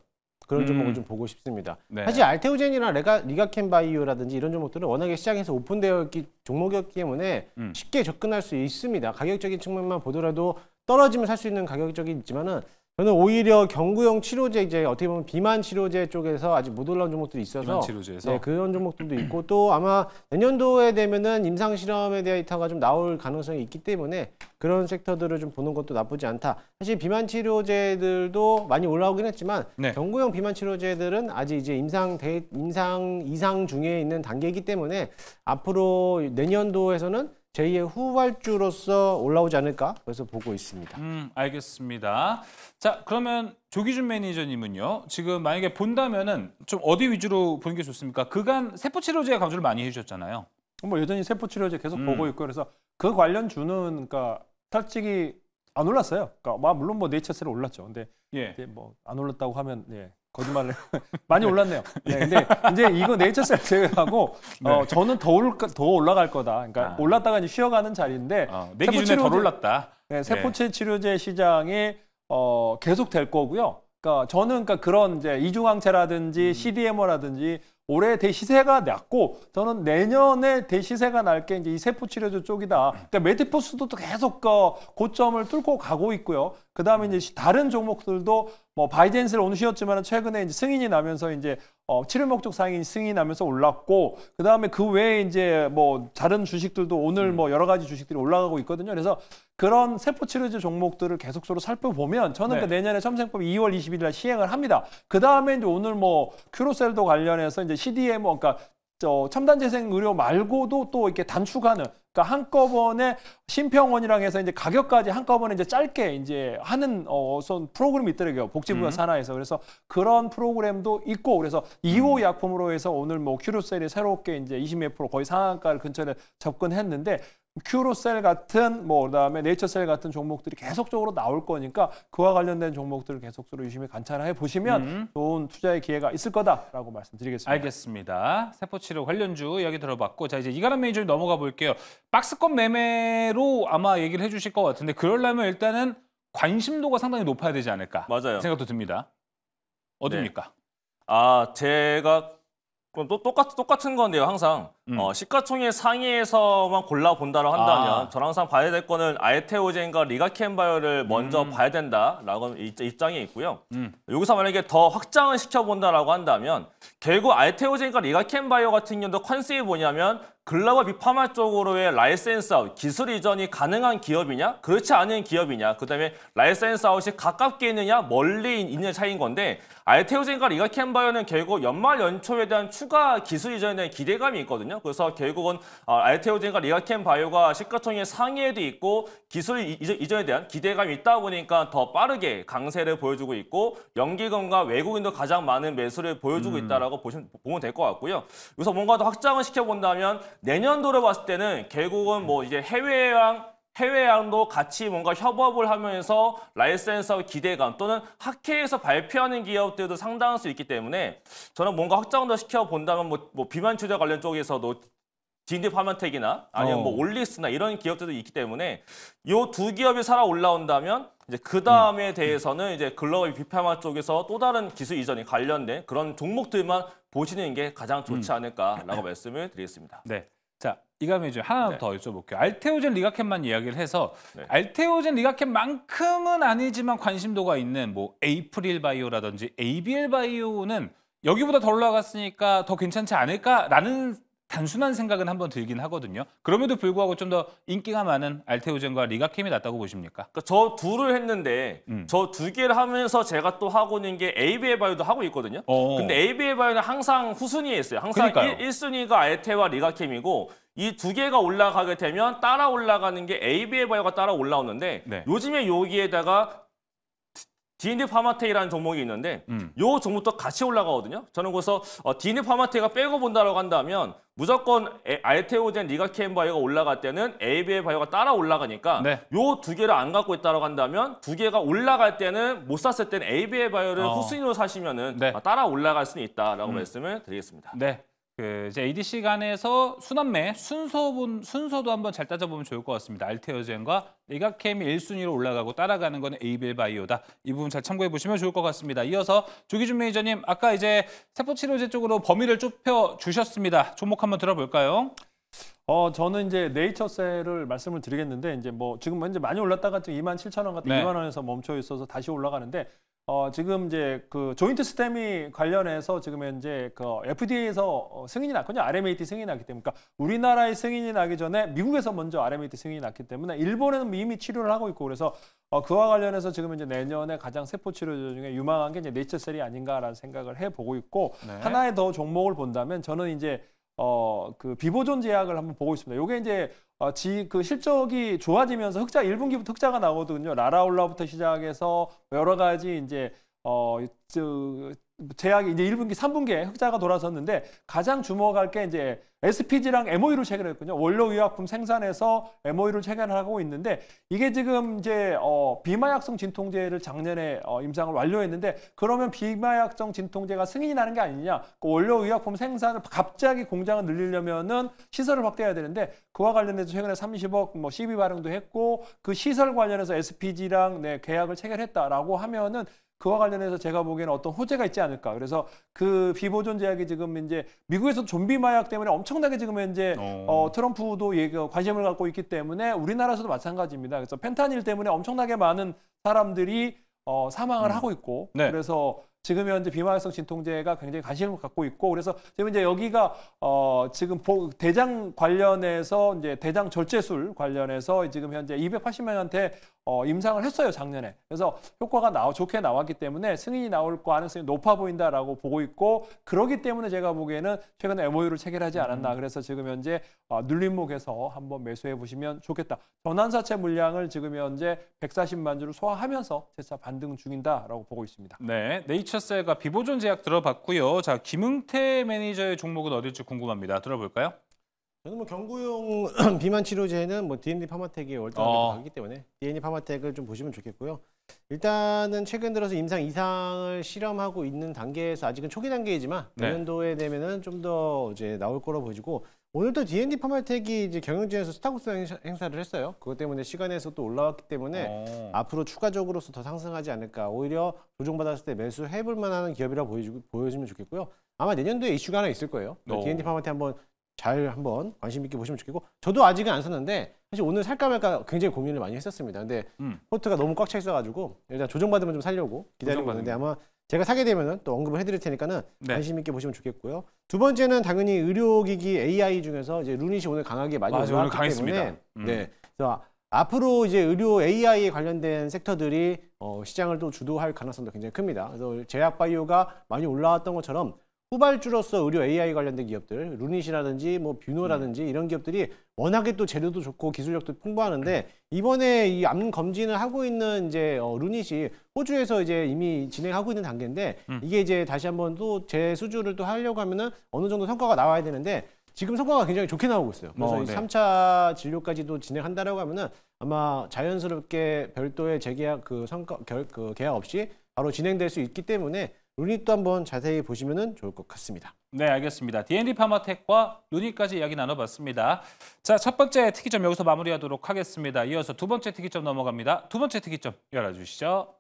그런 종목을 음. 좀 보고 싶습니다. 네. 사실 알테오젠이나 레가, 리가캔바이오라든지 이런 종목들은 워낙에 시장에서 오픈되어 있기 종목이었기 때문에 음. 쉽게 접근할 수 있습니다. 가격적인 측면만 보더라도 떨어지면 살 수 있는 가격적인있지만은 저는 오히려 경구용 치료제 이제 어떻게 보면 비만 치료제 쪽에서 아직 못 올라온 종목들이 있어서 네, 그런 종목들도 있고 또 아마 내년도에 되면은 임상 실험의 에 데이터가 좀 나올 가능성이 있기 때문에 그런 섹터들을 좀 보는 것도 나쁘지 않다. 사실 비만 치료제들도 많이 올라오긴 했지만 네. 경구용 비만 치료제들은 아직 이제 임상 대, 임상 이상 중에 있는 단계이기 때문에 앞으로 내년도에서는 제2의 후발주로서 올라오지 않을까 그래서 보고 있습니다. 음, 알겠습니다. 자, 그러면 조기준 매니저님은요. 지금 만약에 본다면은 좀 어디 위주로 보는 게 좋습니까? 그간 세포 치료제 강조를 많이 해 주셨잖아요. 뭐 여전히 세포 치료제 계속 음. 보고 있고 그래서 그 관련 주는 그러니까 탈직이 안 올랐어요. 그러니까 물론 뭐 네이처셀 올랐죠. 근데 예. 뭐안 올랐다고 하면 예. 거짓말을 많이 올랐네요. 네, 예. 근데 이제 이거 네이처셀 제하고 네. 어, 저는 더, 올, 까더 올라갈 거다. 그러니까 아. 올랐다가 이제 쉬어가는 자리인데 어, 내 기준에 치료제, 덜 올랐다. 네, 예. 세포체 치료제 시장이 어, 계속 될 거고요. 그러니까 저는 그러니까 그런 이제 이중항체라든지 음. CDMO라든지 올해 대시세가 났고 저는 내년에 대시세가 날 게 이제 이 세포 치료제 쪽이다. 그러니까 메디포스도 또 계속 그 고점을 뚫고 가고 있고요. 그다음에 이제 다른 종목들도 뭐바이젠스를 오늘 쉬었지만 최근에 이제 승인이 나면서 이제 어, 치료 목적 상이 승인하면서 올랐고 그 다음에 그 외에 이제 뭐 다른 주식들도 오늘 뭐 여러 가지 주식들이 올라가고 있거든요. 그래서 그런 세포 치료제 종목들을 계속적으로 살펴보면 저는 그 네. 그 내년에 첨생법 2월 21일 날 시행을 합니다. 그 다음에 이제 오늘 뭐 큐로셀도 관련해서 이제 CDMO 그러니까 어, 첨단 재생 의료 말고도 또 이렇게 단축하는 그러니까 한꺼번에 심평원이랑 해서 이제 가격까지 한꺼번에 이제 짧게 이제 하는 어, 어선 프로그램이 있더라고요. 복지부가 음. 산하에서. 그래서 그런 프로그램도 있고 그래서 2호 음. 약품으로 해서 오늘 뭐 큐로셀이 새롭게 이제 20 몇 프로 거의 상한가를 근처에 접근했는데 큐로셀 같은 뭐 그다음에 네이처셀 같은 종목들이 계속적으로 나올 거니까 그와 관련된 종목들을 계속적으로 유심히 관찰해 보시면 음. 좋은 투자의 기회가 있을 거다라고 말씀드리겠습니다. 알겠습니다. 세포치료 관련주 이야기 들어봤고 자 이제 이가람 매니저로 넘어가 볼게요. 박스권 매매로 아마 얘기를 해주실 것 같은데 그럴려면 일단은 관심도가 상당히 높아야 되지 않을까 맞아요. 생각도 듭니다. 어딥니까? 네. 아 제가 그럼 또 똑같 똑같은 건데요 항상 음. 어, 시가총액 상위에서만 골라본다고 한다면 아. 저랑 항상 봐야 될 거는 알테오젠과 리가켄바이오를 먼저 음. 봐야 된다라고 입장이 있고요. 음. 여기서 만약에 더 확장을 시켜본다라고 한다면 결국 알테오젠과 리가켄바이오 같은 경우도 컨셉이 뭐냐면 글로벌 비파마 쪽으로의 라이센스 아웃, 기술 이전이 가능한 기업이냐, 그렇지 않은 기업이냐, 그다음에 라이센스 아웃이 가깝게 있느냐, 멀리 있는 차이인 건데 알테오젠과 리가켄바이오는 결국 연말 연초에 대한 추가 기술 이전에 대한 기대감이 있거든요. 있거든요. 그래서 결국은 어, 알테오젠과 리아켄 바이오가 시가총액 상위에도 있고 기술 이전에 대한 기대감이 있다 보니까 더 빠르게 강세를 보여주고 있고 연기금과 외국인도 가장 많은 매수를 보여주고 음. 있다라고 음. 보시면 보면 될 것 같고요. 그래서 뭔가 더 확장을 시켜본다면 내년도를 봤을 때는 결국은 뭐 이제 해외랑 해외양도 같이 뭔가 협업을 하면서 라이센스와 기대감 또는 학회에서 발표하는 기업들도 상당할 수 있기 때문에 저는 뭔가 확장도 시켜본다면 뭐, 뭐 비만 치자 관련 쪽에서도 딘디 파면텍이나 아니면 뭐 어. 뭐 올리스나 이런 기업들도 있기 때문에 요 두 기업이 살아 올라온다면 이제 그 다음에 음. 대해서는 이제 글로벌 비파마 쪽에서 또 다른 기술 이전이 관련된 그런 종목들만 보시는 게 가장 좋지 음. 않을까라고 말씀을 드리겠습니다. 네. 이감이 좀 하나 네. 더 여쭤볼게요. 알테오젠 리가켄만 이야기를 해서 네. 알테오젠 리가켄만큼은 아니지만 관심도가 있는 뭐 에이프릴 바이오라든지 ABL 바이오는 여기보다 더 올라갔으니까 더 괜찮지 않을까라는 단순한 생각은 한번 들긴 하거든요. 그럼에도 불구하고 좀 더 인기가 많은 알테오젠과 리가캠이 낫다고 보십니까? 그러니까 저 둘을 했는데 음. 저두 개를 하면서 제가 또 하고 있는 게 ABA 바이오도 하고 있거든요. 어. 근데 ABA 바이오는 항상 후순위에 있어요. 항상 1, 1순위가 알테와 리가캠이고 이 두 개가 올라가게 되면 따라 올라가는 게 ABA 바이오가 따라 올라오는데 네. 요즘에 여기에다가 D&D 파마테이라는 종목이 있는데 음. 요 종목도 같이 올라가거든요. 저는 그래서 어, D&D 파마테이가 빼고 본다고 한다면 무조건 알테오젠 리가케인 바이오가 올라갈 때는 ABA 바이오가 따라 올라가니까 네. 요두 개를 안 갖고 있다라고 한다면 두 개가 올라갈 때는 못 샀을 때는 ABA 바이오를 어. 후순위로 사시면은 네. 아, 따라 올라갈 수는 있다라고 음. 말씀을 드리겠습니다. 네. 그 이제 ADC 간에서 순환매 순서분 순서도 한번 잘 따져보면 좋을 것 같습니다. 알테어젠과 네가캠이 1순위로 올라가고 따라가는 건 에이빌바이오다. 이 부분 잘 참고해 보시면 좋을 것 같습니다. 이어서 조기준 매니저님 아까 이제 세포치료제 쪽으로 범위를 좁혀 주셨습니다. 종목 한번 들어볼까요? 어 저는 이제 네이처셀을 말씀을 드리겠는데 이제 뭐 지금 현제 많이 올랐다가 지금 2만 7천 원 같은 네. 2만 원에서 멈춰 있어서 다시 올라가는데 어, 지금 이제 그 조인트 스템이 관련해서 지금 현재 그 FDA에서 어, 승인이 났거든요. RMAT 승인이 났기 때문에. 그러니까 우리나라에 승인이 나기 전에 미국에서 먼저 RMAT 승인이 났기 때문에 일본에는 이미 치료를 하고 있고 그래서 어, 그와 관련해서 지금 이제 내년에 가장 세포 치료제 중에 유망한 게 이제 네이처셀이 아닌가라는 생각을 해보고 있고 네. 하나의 더 종목을 본다면 저는 이제 어, 그 비보존 제약을 한번 보고 있습니다. 요게 이제 어, 지, 그 실적이 좋아지면서 흑자 1분기부터 흑자가 나오거든요. 라라올라부터 시작해서 여러 가지 이제 어, 저, 제약이 이제 1분기, 3분기에 흑자가 돌아섰는데 가장 주목할 게 이제 SPG랑 MOU를 체결했군요. 원료의약품 생산에서 MOU를 체결하고 있는데 이게 지금 이제 어, 비마약성 진통제를 작년에 어, 임상을 완료했는데 그러면 비마약성 진통제가 승인이 나는 게 아니냐? 그 원료의약품 생산을 갑자기 공장을 늘리려면은 시설을 확대해야 되는데 그와 관련해서 최근에 30억 뭐 시비 발행도 했고 그 시설 관련해서 SPG랑 네, 계약을 체결했다라고 하면은 그와 관련해서 제가 보기에는 어떤 호재가 있지 않을까. 그래서 그 비보존 제약이 지금 이제 미국에서 좀비 마약 때문에 엄청나게 지금 현재 어. 어, 트럼프도 얘기, 관심을 갖고 있기 때문에 우리나라에서도 마찬가지입니다. 그래서 펜타닐 때문에 엄청나게 많은 사람들이 어, 사망을 음. 하고 있고 네. 그래서 지금 현재 비마약성 진통제가 굉장히 관심을 갖고 있고 그래서 지금 이제 여기가 어 지금 보, 대장 관련해서 이제 대장 절제술 관련해서 지금 현재 280명한테 어, 임상을 했어요 작년에. 그래서 효과가 나와 좋게 나왔기 때문에 승인이 나올 가능성이 높아 보인다라고 보고 있고 그러기 때문에 제가 보기에는 최근에 MOU를 체결하지 않았나. 음. 그래서 지금 현재 어, 눌림목에서 한번 매수해 보시면 좋겠다. 전환사채 물량을 지금 현재 140만 주를 소화하면서 재차 반등 중인다라고 보고 있습니다. 네, 네이처셀과 비보존 제약 들어봤고요. 자, 김흥태 매니저의 종목은 어딜지 궁금합니다. 들어볼까요? 저는 뭐 경구용 비만 치료제는 뭐 D&D 파마텍이 월등하게 어. 아. 하기 때문에 D&D n 파마텍을 좀 보시면 좋겠고요. 일단은 최근 들어서 임상 이상을 실험하고 있는 단계에서 아직은 초기 단계이지만 네. 내년도에 되면은 좀 더 이제 나올 거로 보이고 오늘도 D&D n 파마텍이 이제 경영진에서 스타벅스 행사를 했어요. 그것 때문에 시간에서 또 올라왔기 때문에 어. 앞으로 추가적으로서 더 상승하지 않을까. 오히려 조정받았을 때 매수해볼 만한 기업이라 보여주면 좋겠고요. 아마 내년도에 이슈가 하나 있을 거예요. 그 어. D&D 파마텍 한번 잘 한번 관심 있게 보시면 좋겠고 저도 아직은 안 샀는데 사실 오늘 살까 말까 굉장히 고민을 많이 했었습니다. 근데 음. 포트가 너무 꽉 차 있어가지고 일단 조정받으면 좀 살려고 기다리고 있는데 아마 제가 사게 되면 은또 언급을 해드릴 테니까는 네. 관심 있게 보시면 좋겠고요. 두 번째는 당연히 의료기기 AI 중에서 이제 루닛이 오늘 강하게 많이 맞아, 올라왔 강했습니다. 때문에 음. 네, 그래서 앞으로 이제 의료 AI에 관련된 섹터들이 어, 시장을 또 주도할 가능성도 굉장히 큽니다. 그래서 제약바이오가 많이 올라왔던 것처럼 후발주로서 의료 AI 관련된 기업들, 루닛이라든지 뭐 뷰노라든지 네. 이런 기업들이 워낙에 또 재료도 좋고 기술력도 풍부하는데 네. 이번에 이 암 검진을 하고 있는 이제 어, 루닛이 호주에서 이제 이미 진행하고 있는 단계인데 음. 이게 이제 다시 한번 또 재수주를 또 하려고 하면은 어느 정도 성과가 나와야 되는데 지금 성과가 굉장히 좋게 나오고 있어요. 그래서 어, 네. 3차 진료까지도 진행한다라고 하면은 아마 자연스럽게 별도의 재계약 그 성과 결, 그 계약 없이 바로 진행될 수 있기 때문에 루닛도 한번 자세히 보시면 좋을 것 같습니다. 네, 알겠습니다. D&D 파마텍과 루닛까지 이야기 나눠봤습니다. 자, 첫 번째 특이점 여기서 마무리하도록 하겠습니다. 이어서 두 번째 특이점 넘어갑니다. 두 번째 특이점 열어주시죠.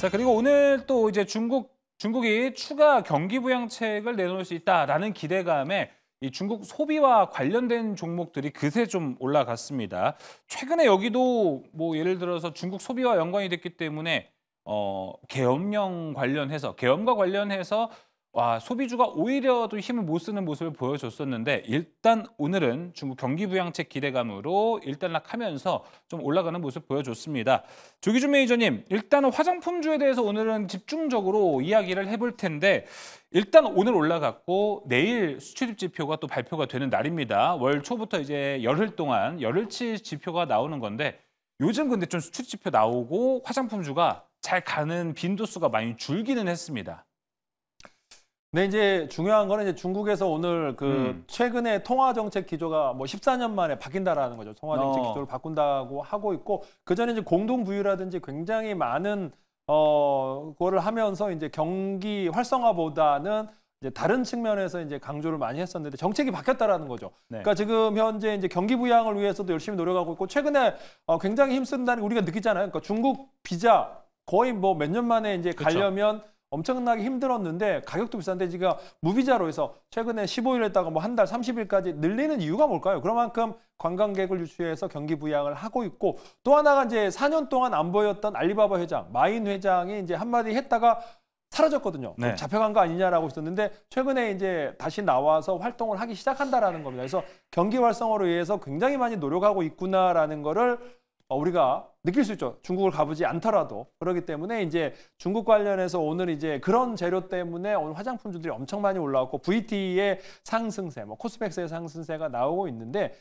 자, 그리고 오늘 또 이제 중국 중국이 추가 경기 부양책을 내놓을 수 있다라는 기대감에 이 중국 소비와 관련된 종목들이 그새 좀 올라갔습니다. 최근에 여기도 뭐 예를 들어서 중국 소비와 연관이 됐기 때문에 어, 계엄령 관련해서 계엄과 관련해서 와, 소비주가 오히려 또 힘을 못 쓰는 모습을 보여줬었는데 일단 오늘은 중국 경기 부양책 기대감으로 일단락하면서 좀 올라가는 모습 보여줬습니다. 조기준 매니저님, 일단은 화장품주에 대해서 오늘은 집중적으로 이야기를 해볼 텐데 일단 오늘 올라갔고 내일 수출입 지표가 또 발표가 되는 날입니다. 월 초부터 이제 열흘 동안 열흘치 지표가 나오는 건데 요즘 근데 좀 수출입 지표 나오고 화장품주가 잘 가는 빈도수가 많이 줄기는 했습니다. 근데 이제 중요한 거는 이제 중국에서 오늘 그 음. 최근에 통화 정책 기조가 뭐 14년 만에 바뀐다라는 거죠. 통화 정책 어. 기조를 바꾼다고 하고 있고 그 전에 이제 공동 부유라든지 굉장히 많은 어거를 하면서 이제 경기 활성화보다는 이제 다른 측면에서 이제 강조를 많이 했었는데 정책이 바뀌었다라는 거죠. 네. 그러니까 지금 현재 이제 경기 부양을 위해서도 열심히 노력하고 있고 최근에 어 굉장히 힘쓴다는 우리가 느끼잖아요. 그러니까 중국 비자 거의 뭐 몇 년 만에 이제 가려면 그렇 엄청나게 힘들었는데 가격도 비싼데 지금 무비자로 해서 최근에 15일 했다가 뭐 한 달 30일까지 늘리는 이유가 뭘까요? 그만큼 관광객을 유치해서 경기 부양을 하고 있고 또 하나가 이제 4년 동안 안 보였던 알리바바 회장, 마인 회장이 이제 한마디 했다가 사라졌거든요. 네. 잡혀간 거 아니냐라고 있었는데 최근에 이제 다시 나와서 활동을 하기 시작한다라는 겁니다. 그래서 경기 활성화로 위해서 굉장히 많이 노력하고 있구나라는 거를 어, 우리가 느낄 수 있죠. 중국을 가보지 않더라도. 그렇기 때문에 이제 중국 관련해서 오늘 이제 그런 재료 때문에 오늘 화장품주들이 엄청 많이 올라왔고 VT의 상승세, 뭐 코스펙스의 상승세가 나오고 있는데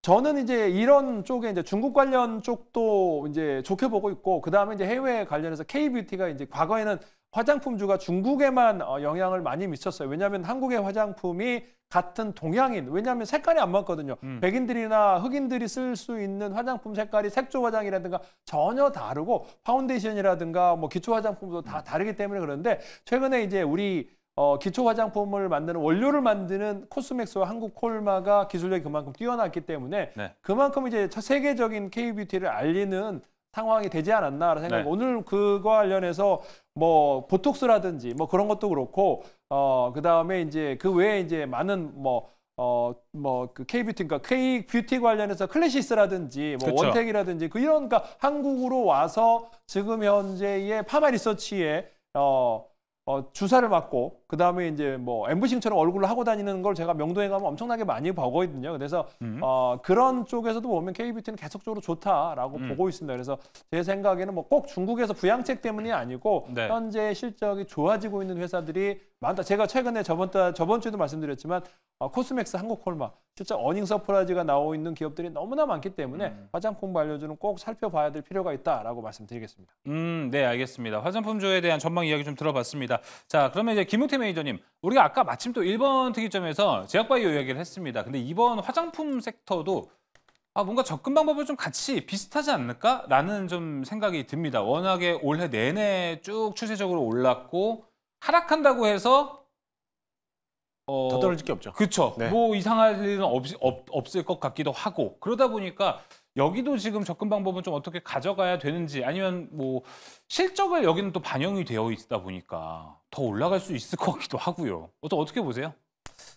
저는 이제 이런 쪽에 이제 중국 관련 쪽도 이제 좋게 보고 있고 그 다음에 이제 해외 관련해서 K 뷰티가 이제 과거에는 화장품주가 중국에만 어, 영향을 많이 미쳤어요. 왜냐하면 한국의 화장품이 같은 동양인, 왜냐하면 색깔이 안 맞거든요. 음. 백인들이나 흑인들이 쓸 수 있는 화장품 색깔이 색조 화장이라든가 전혀 다르고 파운데이션이라든가 뭐 기초 화장품도 다 음. 다르기 때문에 그런데 최근에 이제 우리 어, 기초 화장품을 만드는 원료를 만드는 코스맥스와 한국 콜마가 기술력이 그만큼 뛰어났기 때문에 네. 그만큼 이제 세계적인 K 뷰티를 알리는 상황이 되지 않았나라는 생각이 네. 오늘 그거 관련해서 뭐 보톡스라든지 뭐 그런 것도 그렇고 어 그다음에 이제 그 외에 이제 많은 뭐 어, 뭐, 그 K뷰티, 그러니까 K뷰티 관련해서 클래시스라든지, 뭐, 그쵸. 원택이라든지, 그 이런, 그니까 한국으로 와서 지금 현재의 파마 리서치에, 어, 어, 주사를 맞고, 그 다음에 이제 뭐 엠부싱처럼 얼굴을 하고 다니는 걸 제가 명동에 가면 엄청나게 많이 보거든요. 그래서 음. 어, 그런 쪽에서도 보면 k b 티는 계속적으로 좋다라고 음. 보고 있습니다. 그래서 제 생각에는 뭐 꼭 중국에서 부양책 때문이 아니고 네. 현재 실적이 좋아지고 있는 회사들이 많다. 제가 최근에 저번 달 저번 주에도 말씀드렸지만 어, 코스맥스 한국콜마 실제 어닝 서프라이즈가 나오고 있는 기업들이 너무나 많기 때문에 음. 화장품 반려주는 꼭 살펴봐야 될 필요가 있다라고 말씀드리겠습니다. 음, 네, 알겠습니다. 화장품주에 대한 전망 이야기 좀 들어봤습니다. 자, 그러면 이제 김웅태 메이저님, 우리가 아까 마침 또 1번 특이점에서 제약바이오 이야기를 했습니다. 근데 이번 화장품 섹터도 아, 뭔가 접근 방법을 좀 같이 비슷하지 않을까라는 좀 생각이 듭니다. 워낙에 올해 내내 쭉 추세적으로 올랐고 하락한다고 해서 어, 더 떨어질 게 없죠. 그렇죠. 네. 뭐 이상할 일은 없, 없, 없을 것 같기도 하고 그러다 보니까 여기도 지금 접근 방법은 좀 어떻게 가져가야 되는지 아니면 뭐 실적을 여기는 또 반영이 되어 있다 보니까 더 올라갈 수 있을 것 같기도 하고요. 어떻게 어떻게 보세요?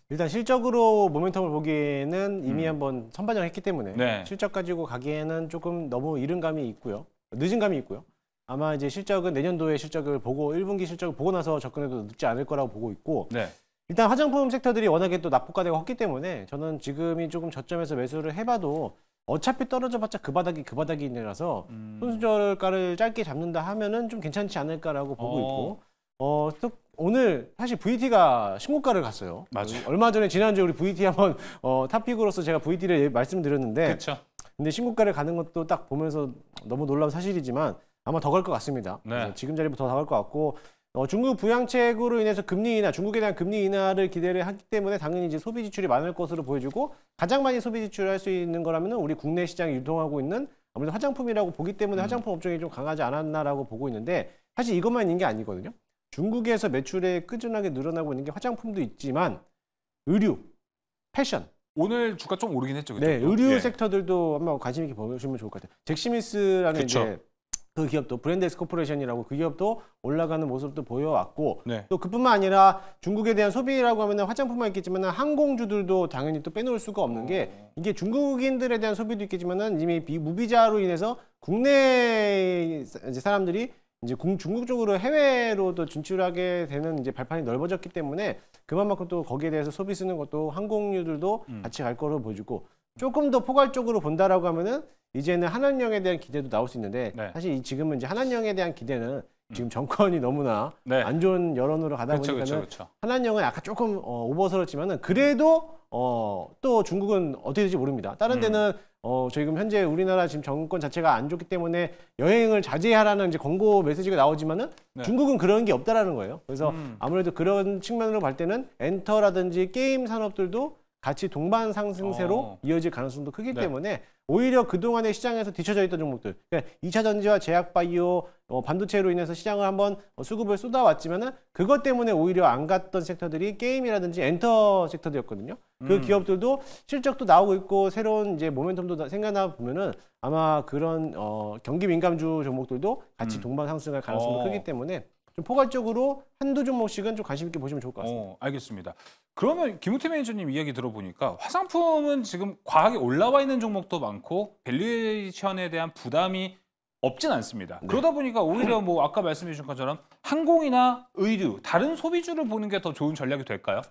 일단 실적으로 모멘텀을 보기에는 이미 음. 한번 선반영 했기 때문에 네. 실적 가지고 가기에는 조금 너무 이른 감이 있고요. 늦은 감이 있고요. 아마 이제 실적은 내년도에 실적을 보고 1분기 실적을 보고 나서 접근해도 늦지 않을 거라고 보고 있고 네. 일단 화장품 섹터들이 워낙에 또낙폭가되고 컸기 때문에 저는 지금이 조금 저점에서 매수를 해봐도 어차피 떨어져봤자 그 바닥이 그 바닥이 있느라서 음. 손수절가를 짧게 잡는다 하면은 좀 괜찮지 않을까라고 보고 어. 있고 어, 또 오늘 사실 VT가 신고가를 갔어요. 맞아요. 그 얼마 전에 지난주 우리 VT 한번 어, 탑픽으로서 제가 VT를 말씀드렸는데 그쵸. 근데 신고가를 가는 것도 딱 보면서 너무 놀라운 사실이지만 아마 더 갈 것 같습니다. 네. 지금 자리부터 더 갈 것 같고 어, 중국 부양책으로 인해서 금리 인하, 중국에 대한 금리 인하를 기대를 하기 때문에 당연히 이제 소비 지출이 많을 것으로 보여지고 가장 많이 소비 지출을 할 수 있는 거라면 우리 국내 시장에 유통하고 있는 아무래도 화장품이라고 보기 때문에 음. 화장품 업종이 좀 강하지 않았나라고 보고 있는데 사실 이것만 있는 게 아니거든요. 중국에서 매출액 꾸준하게 늘어나고 있는 게 화장품도 있지만 의류, 패션, 오늘 주가 좀 오르긴 했죠. 그쵸? 네, 의류 예. 섹터들도 한번 관심 있게 보시면 좋을 것 같아요. 잭시미스라는 그쵸. 이제 그 기업도 브랜드스 코퍼레이션이라고 그 기업도 올라가는 모습도 보여왔고 네. 또 그뿐만 아니라 중국에 대한 소비라고 하면 화장품만 있겠지만 항공주들도 당연히 또 빼놓을 수가 없는 게 어. 이게 중국인들에 대한 소비도 있겠지만 이미 비무비자로 인해서 국내 사람들이 이제 중국 쪽으로 해외로도 진출하게 되는 이제 발판이 넓어졌기 때문에 그만큼 또 거기에 대해서 소비 쓰는 것도 항공유들도 음. 같이 갈 거로 보여지고 조금 더 포괄적으로 본다라고 하면은 이제는 한한령에 대한 기대도 나올 수 있는데 네. 사실 지금은 이제 한한령에 대한 기대는 음. 지금 정권이 너무나 네. 안 좋은 여론으로 가다 그쵸, 보니까는 한한령은 아까 조금 어, 오버스러웠지만은 그래도 어, 또 중국은 어떻게 될지 모릅니다. 다른 음. 데는 음. 어, 저희 지금 현재 우리나라 지금 정권 자체가 안 좋기 때문에 여행을 자제하라는 이제 권고 메시지가 나오지만은 네. 중국은 그런 게 없다라는 거예요. 그래서 음. 아무래도 그런 측면으로 볼 때는 엔터라든지 게임 산업들도 같이 동반 상승세로 어. 이어질 가능성도 크기 네. 때문에 오히려 그동안에 시장에서 뒤쳐져 있던 종목들 그러니까 2차 전지와 제약바이오 어, 반도체로 인해서 시장을 한번 어, 수급을 쏟아왔지만은 그것 때문에 오히려 안 갔던 섹터들이 게임이라든지 엔터 섹터들이었거든요 그 음. 그 기업들도 실적도 나오고 있고 새로운 이제 모멘텀도 생겨나 보면은 아마 그런 어, 경기 민감주 종목들도 같이 음. 동반 상승할 가능성도 어. 크기 때문에 좀 포괄적으로 한두 종목씩은 좀 관심 있게 보시면 좋을 것 같습니다. 어, 알겠습니다. 그러면 김우태 매니저님 이야기 들어보니까 화상품은 지금 과하게 올라와 있는 종목도 많고 밸류에이션에 대한 부담이 없진 않습니다. 네. 그러다 보니까 오히려 뭐 아까 말씀해 주신 것처럼 항공이나 의류, 다른 소비주를 보는 게 더 좋은 전략이 될까요?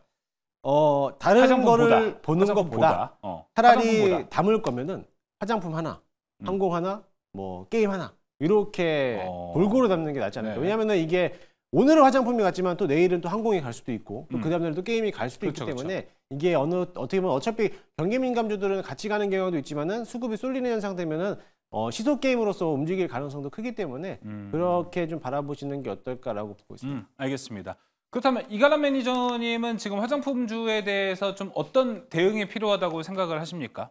어, 다른 거를 보다, 보는 것보다 어, 차라리 화장품보다. 담을 거면은 화장품 하나, 음. 항공 하나, 뭐 게임 하나 이렇게 어. 골고루 담는 게 낫지 않을까. 네. 왜냐하면 이게 오늘은 화장품이 같지만 또 내일은 또 항공이 갈 수도 있고 또그 음. 다음날 또 게임이 갈 수도 그렇 있기 그렇죠, 그렇죠. 때문에 이게 어느 어떻게 보면 어차피 경기 민감주들은 같이 가는 경우도 있지만은 수급이 쏠리는 현상 되면은 어, 시속 게임으로서 움직일 가능성도 크기 때문에 음. 그렇게 좀 바라보시는 게 어떨까라고 보고 있습니다. 음, 알겠습니다. 그렇다면 이갈람 매니저님은 지금 화장품주에 대해서 좀 어떤 대응이 필요하다고 생각을 하십니까?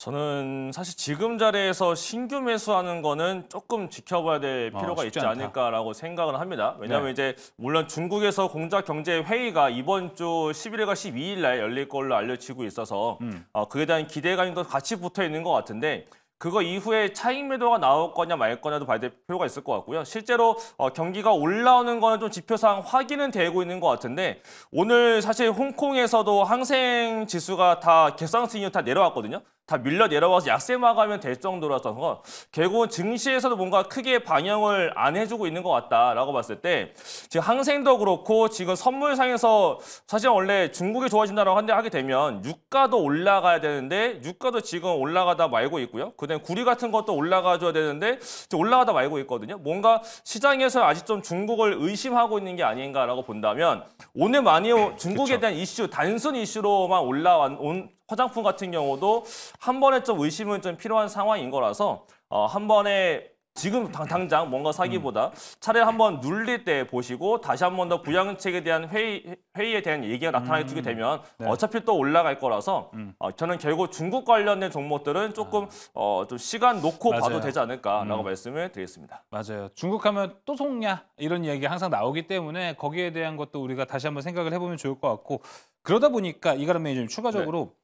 저는 사실 지금 자리에서 신규 매수하는 거는 조금 지켜봐야 될 아, 필요가 어, 있지 않다. 않을까라고 생각을 합니다. 왜냐하면 네. 이제 물론 중국에서 공자경제회의가 이번 주 11일과 12일 날 열릴 걸로 알려지고 있어서 음. 어, 그에 대한 기대감도 같이 붙어 있는 것 같은데 그거 이후에 차익 매도가 나올 거냐 말 거냐도 봐야 될 필요가 있을 것 같고요. 실제로 어, 경기가 올라오는 거는 좀 지표상 확인은 되고 있는 것 같은데 오늘 사실 홍콩에서도 항생 지수가 다 개상승이후 다 내려왔거든요. 다 밀려 내려와서 약세 마감면될 정도라서 결국은 증시에서도 뭔가 크게 방영을안 해주고 있는 것 같다라고 봤을 때 지금 항생도 그렇고 지금 선물상에서 사실 원래 중국이 좋아진다라고 한데 하게 되면 유가도 올라가야 되는데 유가도 지금 올라가다 말고 있고요. 그다음에 구리 같은 것도 올라가줘야 되는데 올라가다 말고 있거든요. 뭔가 시장에서 아직 좀 중국을 의심하고 있는 게 아닌가라고 본다면 오늘 많이 네, 중국에 대한 이슈 단순 이슈로만 올라온 화장품 같은 경우도 한 번에 좀 의심은 좀 필요한 상황인 거라서 어, 한 번에 지금 당, 장 뭔가 사기보다 음. 차례 한번 눌릴 때 보시고 다시 한 번 더 부양책에 대한 회의, 회의에 대한 얘기가 나타나게 음. 되면 네. 어차피 또 올라갈 거라서 음. 어, 저는 결국 중국 관련된 종목들은 조금 아. 어, 좀 시간 놓고 맞아요. 봐도 되지 않을까라고 음. 말씀을 드리겠습니다. 맞아요. 중국 하면 또 속냐 이런 얘야기 항상 나오기 때문에 거기에 대한 것도 우리가 다시 한번 생각을 해보면 좋을 것 같고 그러다 보니까 이가람 매니저님 추가적으로 네.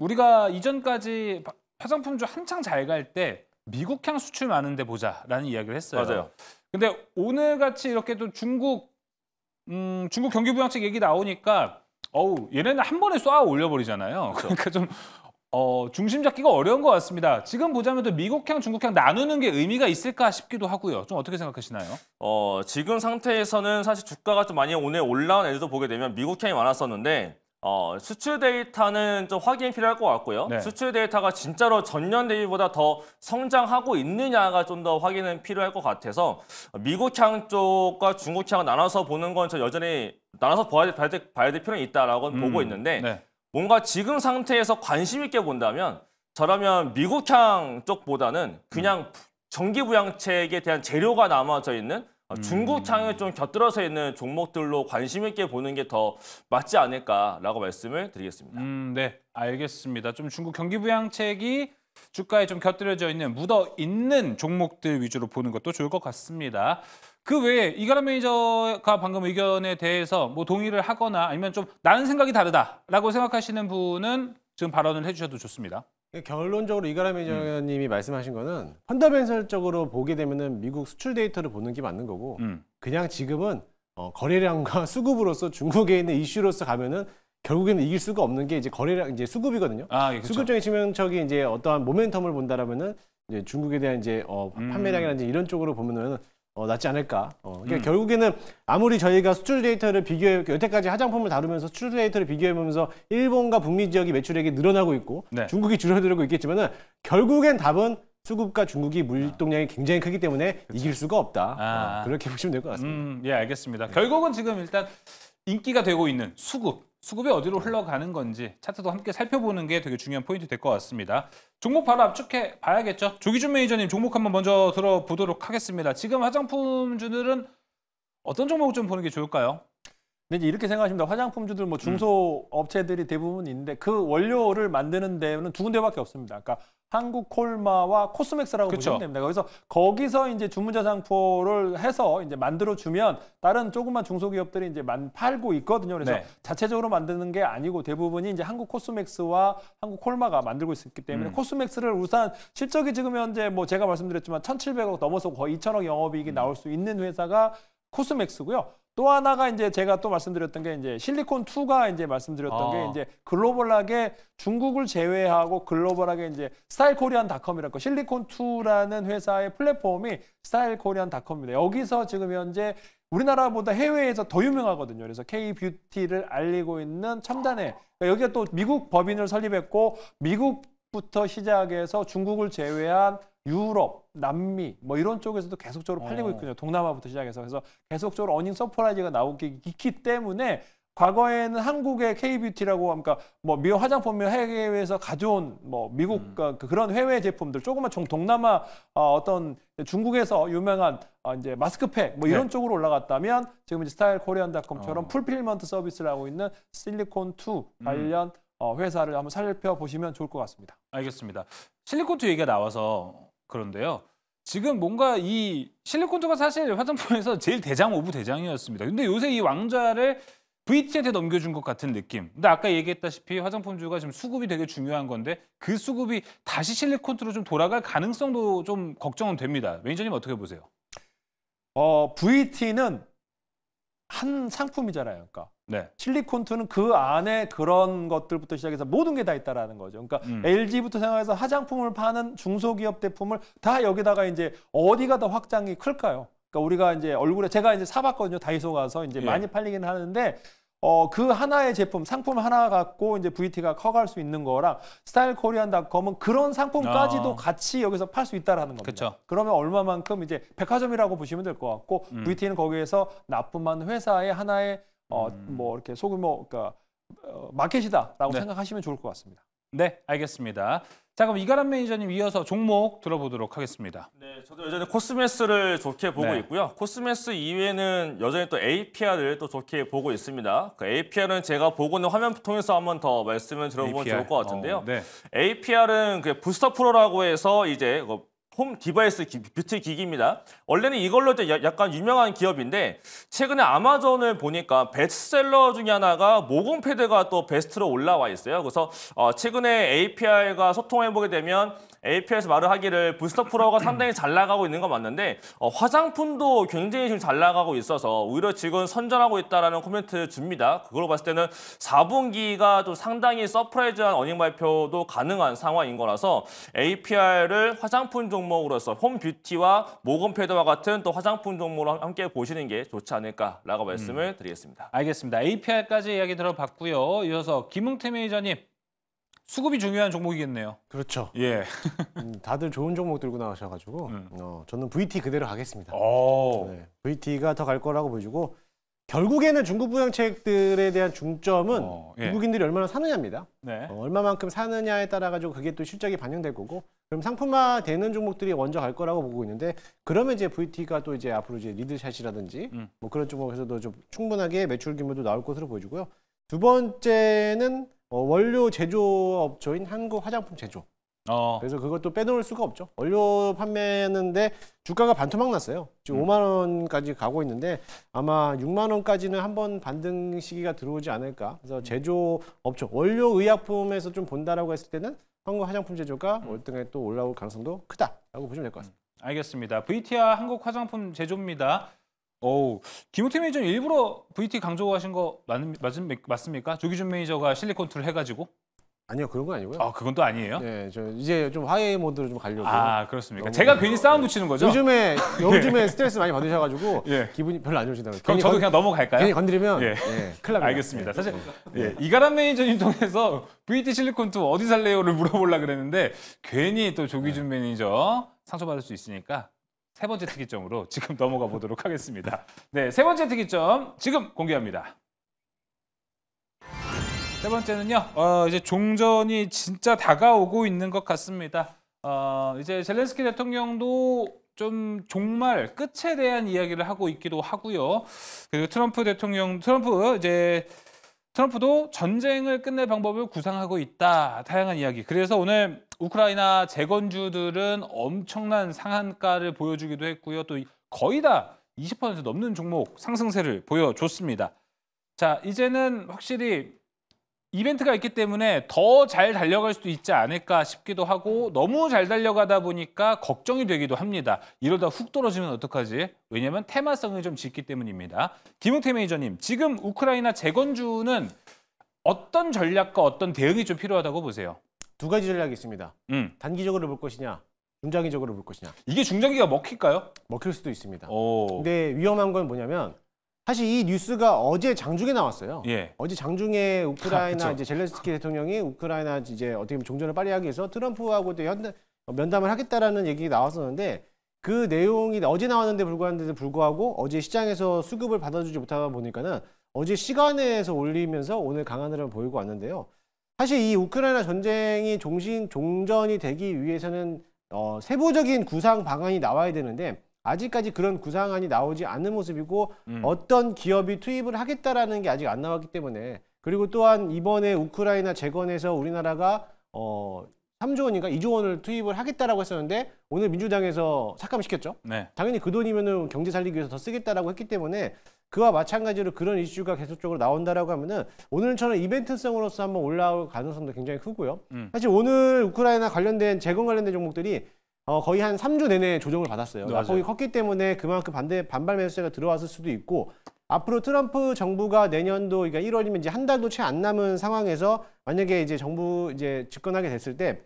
우리가 이전까지 화장품주 한창 잘 갈 때 미국향 수출 많은데 보자라는 이야기를 했어요. 맞아요. 근데 오늘 같이 이렇게 또 중국 음, 중국 경기 부양책 얘기 나오니까 어우 얘네는 한 번에 쏴 올려버리잖아요. 그렇죠. 그러니까 좀 어, 중심 잡기가 어려운 것 같습니다. 지금 보자면 또 미국향, 중국향 나누는 게 의미가 있을까 싶기도 하고요. 좀 어떻게 생각하시나요? 어, 지금 상태에서는 사실 주가가 좀 많이 오늘 올라온 애들도 보게 되면 미국향이 많았었는데 어, 수출 데이터는 좀 확인이 필요할 것 같고요. 네. 수출 데이터가 진짜로 전년 대비보다 더 성장하고 있느냐가 좀 더 확인은 필요할 것 같아서 미국향 쪽과 중국향 나눠서 보는 건저 여전히 나눠서 봐야, 봐야, 봐야 될, 필요는 있다라고 음, 보고 있는데 네. 뭔가 지금 상태에서 관심 있게 본다면 저라면 미국향 쪽보다는 그냥 음. 전기부양책에 대한 재료가 남아져 있는 아, 음. 중국 창에 좀 곁들여서 있는 종목들로 관심 있게 보는 게 더 맞지 않을까라고 말씀을 드리겠습니다. 음, 네, 알겠습니다. 좀 중국 경기 부양책이 주가에 좀 곁들여져 있는 묻어 있는 종목들 위주로 보는 것도 좋을 것 같습니다. 그 외에 이가람 매니저가 방금 의견에 대해서 뭐 동의를 하거나 아니면 좀 나는 생각이 다르다라고 생각하시는 분은 지금 발언을 해주셔도 좋습니다. 결론적으로 이가람 의원님이 음. 말씀하신 거는 펀더멘설적으로 보게 되면은 미국 수출 데이터를 보는 게 맞는 거고 음. 그냥 지금은 어, 거래량과 수급으로서 중국에 있는 이슈로서 가면은 결국에는 이길 수가 없는 게 이제 거래량 이제 수급이거든요. 아, 예, 수급적인 측명적인 이제 어떠한 모멘텀을 본다라면은 이제 중국에 대한 이제 어, 음. 판매량이라든지 이런 쪽으로 보면은 어, 낫지 않을까. 어, 그러니까 음. 결국에는 아무리 저희가 수출 데이터를 비교해 여태까지 화장품을 다루면서 수출 데이터를 비교해보면서 일본과 북미 지역이 매출액이 늘어나고 있고 네. 중국이 줄어들고 있겠지만 결국엔 답은 수급과 중국이 물동량이 굉장히 크기 때문에 그쵸. 그렇죠. 이길 수가 없다. 아. 어, 그렇게 보시면 될 것 같습니다. 음, 예, 알겠습니다. 네. 결국은 지금 일단 인기가 되고 있는 수급, 수급이 어디로 흘러가는 건지 차트도 함께 살펴보는 게 되게 중요한 포인트 될 것 같습니다. 종목 바로 압축해 봐야겠죠. 조기준 매니저님 종목 한번 먼저 들어보도록 하겠습니다. 지금 화장품주들은 어떤 종목 을좀 보는 게 좋을까요? 근데 이제 이렇게 생각하십니다. 화장품주들 뭐 음. 중소업체들이 대부분있는데그 원료를 만드는 데는 두 군데밖에 없습니다. 그러니까 한국 콜마와 코스맥스라고 그쵸. 보시면 됩니다. 그래서 거기서 이제 주문자 상품을 해서 이제 만들어 주면 다른 조그만 중소기업들이 이제 만 팔고 있거든요. 그래서 네. 자체적으로 만드는 게 아니고 대부분이 이제 한국 코스맥스와 한국 콜마가 만들고 있기 때문에 음. 코스맥스를 우선 실적이 지금 현재 뭐 제가 말씀드렸지만 1 7 0 0억 넘어서 거의 2 0 0 0억 영업이익이 음. 나올 수 있는 회사가 코스맥스고요. 또 하나가 이제 제가 또 말씀드렸던 게 이제 실리콘 2가 이제 말씀드렸던 아. 게 이제 글로벌하게 중국을 제외하고 글로벌하게 이제 스타일코리안닷컴이라고 실리콘 2라는 회사의 플랫폼이 스타일코리안닷컴입니다. 여기서 지금 현재 우리나라보다 해외에서 더 유명하거든요. 그래서 K 뷰티를 알리고 있는 첨단에 그러니까 여기가 또 미국 법인을 설립했고 미국부터 시작해서 중국을 제외한 유럽, 남미 뭐 이런 쪽에서도 계속적으로 팔리고 어. 있군요 동남아부터 시작해서 그래서 계속적으로 어닝 서프라이즈가 나오기 있기 때문에 과거에는 한국의 K-뷰티라고 하니까 그러니까 뭐 미국 화장품을 해외에서 가져온 뭐 미국 음. 그 그런 해외 제품들 조금만 종 동남아 어, 어떤 중국에서 유명한 어, 이제 마스크팩 뭐 이런 네. 쪽으로 올라갔다면 지금 이제 스타일 코리안닷컴처럼 어. 풀필먼트 서비스를 하고 있는 실리콘 2 음. 관련 어, 회사를 한번 살펴보시면 좋을 것 같습니다. 알겠습니다. 실리콘 2 얘기가 나와서 그런데요. 지금 뭔가 이 실리콘조가 사실 화장품에서 제일 대장 오브 대장이었습니다. 근데 요새 이 왕좌를 VT한테 넘겨준 것 같은 느낌. 근데 아까 얘기했다시피 화장품주가 지금 수급이 되게 중요한 건데 그 수급이 다시 실리콘트로 좀 돌아갈 가능성도 좀 걱정은 됩니다. 매니저님 어떻게 보세요? 어, VT는 한 상품이잖아요. 그러니까 네. 실리콘투는 그 안에 그런 것들부터 시작해서 모든 게 다 있다라는 거죠. 그러니까 음. LG부터 생각해서 화장품을 파는 중소기업 제품을 다 여기다가 이제 어디가 더 확장이 클까요? 그러니까 우리가 이제 얼굴에 제가 이제 사봤거든요. 다이소 가서 이제 예. 많이 팔리긴 하는데 어, 그 하나의 제품, 상품 하나 갖고 이제 VT가 커갈 수 있는 거랑 스타일코리안닷컴은 그런 상품까지도 아. 같이 여기서 팔 수 있다라는 겁니다. 그쵸. 그러면 얼마만큼 이제 백화점이라고 보시면 될 것 같고 음. VT는 거기에서 나쁨만 회사의 하나의 어, 음. 뭐 이렇게 소규모 그러니까 어, 마켓이다라고 네. 생각하시면 좋을 것 같습니다. 네, 알겠습니다. 자 그럼 이가람 매니저님 이어서 종목 들어보도록 하겠습니다. 네, 저도 여전히 코스메스를 좋게 보고 네. 있고요. 코스메스 이외에는 여전히 또 APR을 또 좋게 보고 있습니다. 그 APR은 제가 보고 있는 화면 통해서 한번 더 말씀을 들어보면 APR. 좋을 것 같은데요. 어, 네. APR은 그 부스터 프로라고 해서 이제 그홈 디바이스 기, 뷰티 기기입니다. 원래는 이걸로 이제 약간 유명한 기업인데 최근에 아마존을 보니까 베스트셀러 중에 하나가 모공 패드가 또 베스트로 올라와 있어요. 그래서 어, 최근에 API가 소통해보게 되면 a p 에서 말을 하기를 부스터 프로가 상당히 잘 나가고 있는 건 맞는데 어, 화장품도 굉장히 지금 잘 나가고 있어서 오히려 지금 선전하고 있다라는 코멘트 줍니다. 그걸로 봤을 때는 4분기가 좀 상당히 서프라이즈한 어닝 발표도 가능한 상황인 거라서 APR을 화장품 종목으로서 홈뷰티와 모건패드와 같은 또 화장품 종목으로 함께 보시는 게 좋지 않을까라고 말씀을 음. 드리겠습니다. 알겠습니다. APR까지 이야기 들어봤고요. 이어서 김웅태 매니저님 수급이 중요한 종목이겠네요. 그렇죠. 예. 음, 다들 좋은 종목 들고 나오셔가지고 음. 어, 저는 VT 그대로 가겠습니다. 네, VT가 더 갈 거라고 보여주고 결국에는 중국 부양책들에 대한 중점은 어, 예. 미국인들이 얼마나 사느냐입니다. 네. 어, 얼마만큼 사느냐에 따라 가지고 그게 또 실적이 반영될 거고 그럼 상품화 되는 종목들이 먼저 갈 거라고 보고 있는데 그러면 이제 VT가 또 이제 앞으로 이제 리드샷이라든지 음. 뭐 그런 쪽목에서도좀 충분하게 매출 규모도 나올 것으로 보여주고요두 번째는 어, 원료 제조업체인 한국 화장품 제조. 어. 그래서 그것도 빼놓을 수가 없죠. 원료 판매는데 주가가 반토막 났어요. 지금 음. 5만 원까지 가고 있는데 아마 6만 원까지는 한 번 반등 시기가 들어오지 않을까. 그래서 음. 제조업체 원료 의약품에서 좀 본다라고 했을 때는 한국 화장품 제조가 음. 월등에 또 올라올 가능성도 크다라고 보시면 될 것 같습니다. 음. 알겠습니다. VTR 한국 화장품 제조입니다. 오, 김우태 매니저 일부러 VT 강조하신 거 맞, 맞, 맞습니까? 조기준 매니저가 실리콘 툴 해가지고? 아니요 그런 거 아니고요. 아 그건 또 아니에요? 네, 저 이제 좀 화해 모드로 좀 가려고. 아 그렇습니까? 제가 괜히 싸움 네. 붙이는 거죠? 요즘에 요즘에 네. 스트레스 많이 받으셔가지고 예. 기분이 별로 안좋으시다고 그럼 저도 건, 그냥 넘어갈까요? 괜히 건드리면 예. 예, 큰일 납니다. 알겠습니다. 예. 사실 예. 예, 이가람 매니저님 통해서 VT 실리콘 2 어디 살래요를 물어보려 고 그랬는데 괜히 또 조기준 네. 매니저 상처받을 수 있으니까 세 번째 특이점으로 지금 넘어가 보도록 하겠습니다. 네, 세 번째 특이점 지금 공개합니다. 세 번째는요. 어, 이제 종전이 진짜 다가오고 있는 것 같습니다. 어, 이제 젤렌스키 대통령도 좀 종말 끝에 대한 이야기를 하고 있기도 하고요. 그리고 트럼프 대통령 트럼프 이제 트럼프도 전쟁을 끝낼 방법을 구상하고 있다. 다양한 이야기. 그래서 오늘 우크라이나 재건주들은 엄청난 상한가를 보여주기도 했고요. 또 거의 다 20% 넘는 종목 상승세를 보여줬습니다. 자, 이제는 확실히 이벤트가 있기 때문에 더 잘 달려갈 수도 있지 않을까 싶기도 하고 너무 잘 달려가다 보니까 걱정이 되기도 합니다. 이러다 훅 떨어지면 어떡하지? 왜냐하면 테마성이 좀 짙기 때문입니다. 김웅태 매니저님, 지금 우크라이나 재건주는 어떤 전략과 어떤 대응이 좀 필요하다고 보세요? 두 가지 전략이 있습니다. 음. 단기적으로 볼 것이냐, 중장기적으로 볼 것이냐. 이게 중장기가 먹힐까요? 먹힐 수도 있습니다. 오. 근데 위험한 건 뭐냐면 사실 이 뉴스가 어제 장중에 나왔어요. 예. 어제 장중에 우크라이나 아, 이제 젤렌스키 대통령이 우크라이나 이제 어떻게 보면 종전을 빨리 하기 위해서 트럼프하고 또 면담을 하겠다라는 얘기 나왔었는데 그 내용이 어제 나왔는데 불구한데도 불구하고 어제 시장에서 수급을 받아주지 못하다 보니까는 어제 시간에서 올리면서 오늘 강하늘을 보이고 왔는데요. 사실 이 우크라이나 전쟁이 종신 종전이 되기 위해서는 어, 세부적인 구상 방안이 나와야 되는데 아직까지 그런 구상안이 나오지 않는 모습이고 음. 어떤 기업이 투입을 하겠다라는 게 아직 안 나왔기 때문에 그리고 또한 이번에 우크라이나 재건에서 우리나라가 어 3조 원인가 2조 원을 투입을 하겠다라고 했었는데 오늘 민주당에서 삭감시켰죠. 네. 당연히 그 돈이면은 경제 살리기 위해서 더 쓰겠다라고 했기 때문에 그와 마찬가지로 그런 이슈가 계속적으로 나온다라고 하면은 오늘처럼 이벤트성으로서 한번 올라올 가능성도 굉장히 크고요. 음. 사실 오늘 우크라이나 관련된 재건 관련된 종목들이 어, 거의 한 3주 내내 조정을 받았어요. 네, 낙폭이 그러니까 컸기 때문에 그만큼 반대 반발 매수세가 들어왔을 수도 있고 앞으로 트럼프 정부가 내년도 그러니까 1월이면 이제 한 달도 채 안 남은 상황에서 만약에 이제 정부 이제 집권하게 됐을 때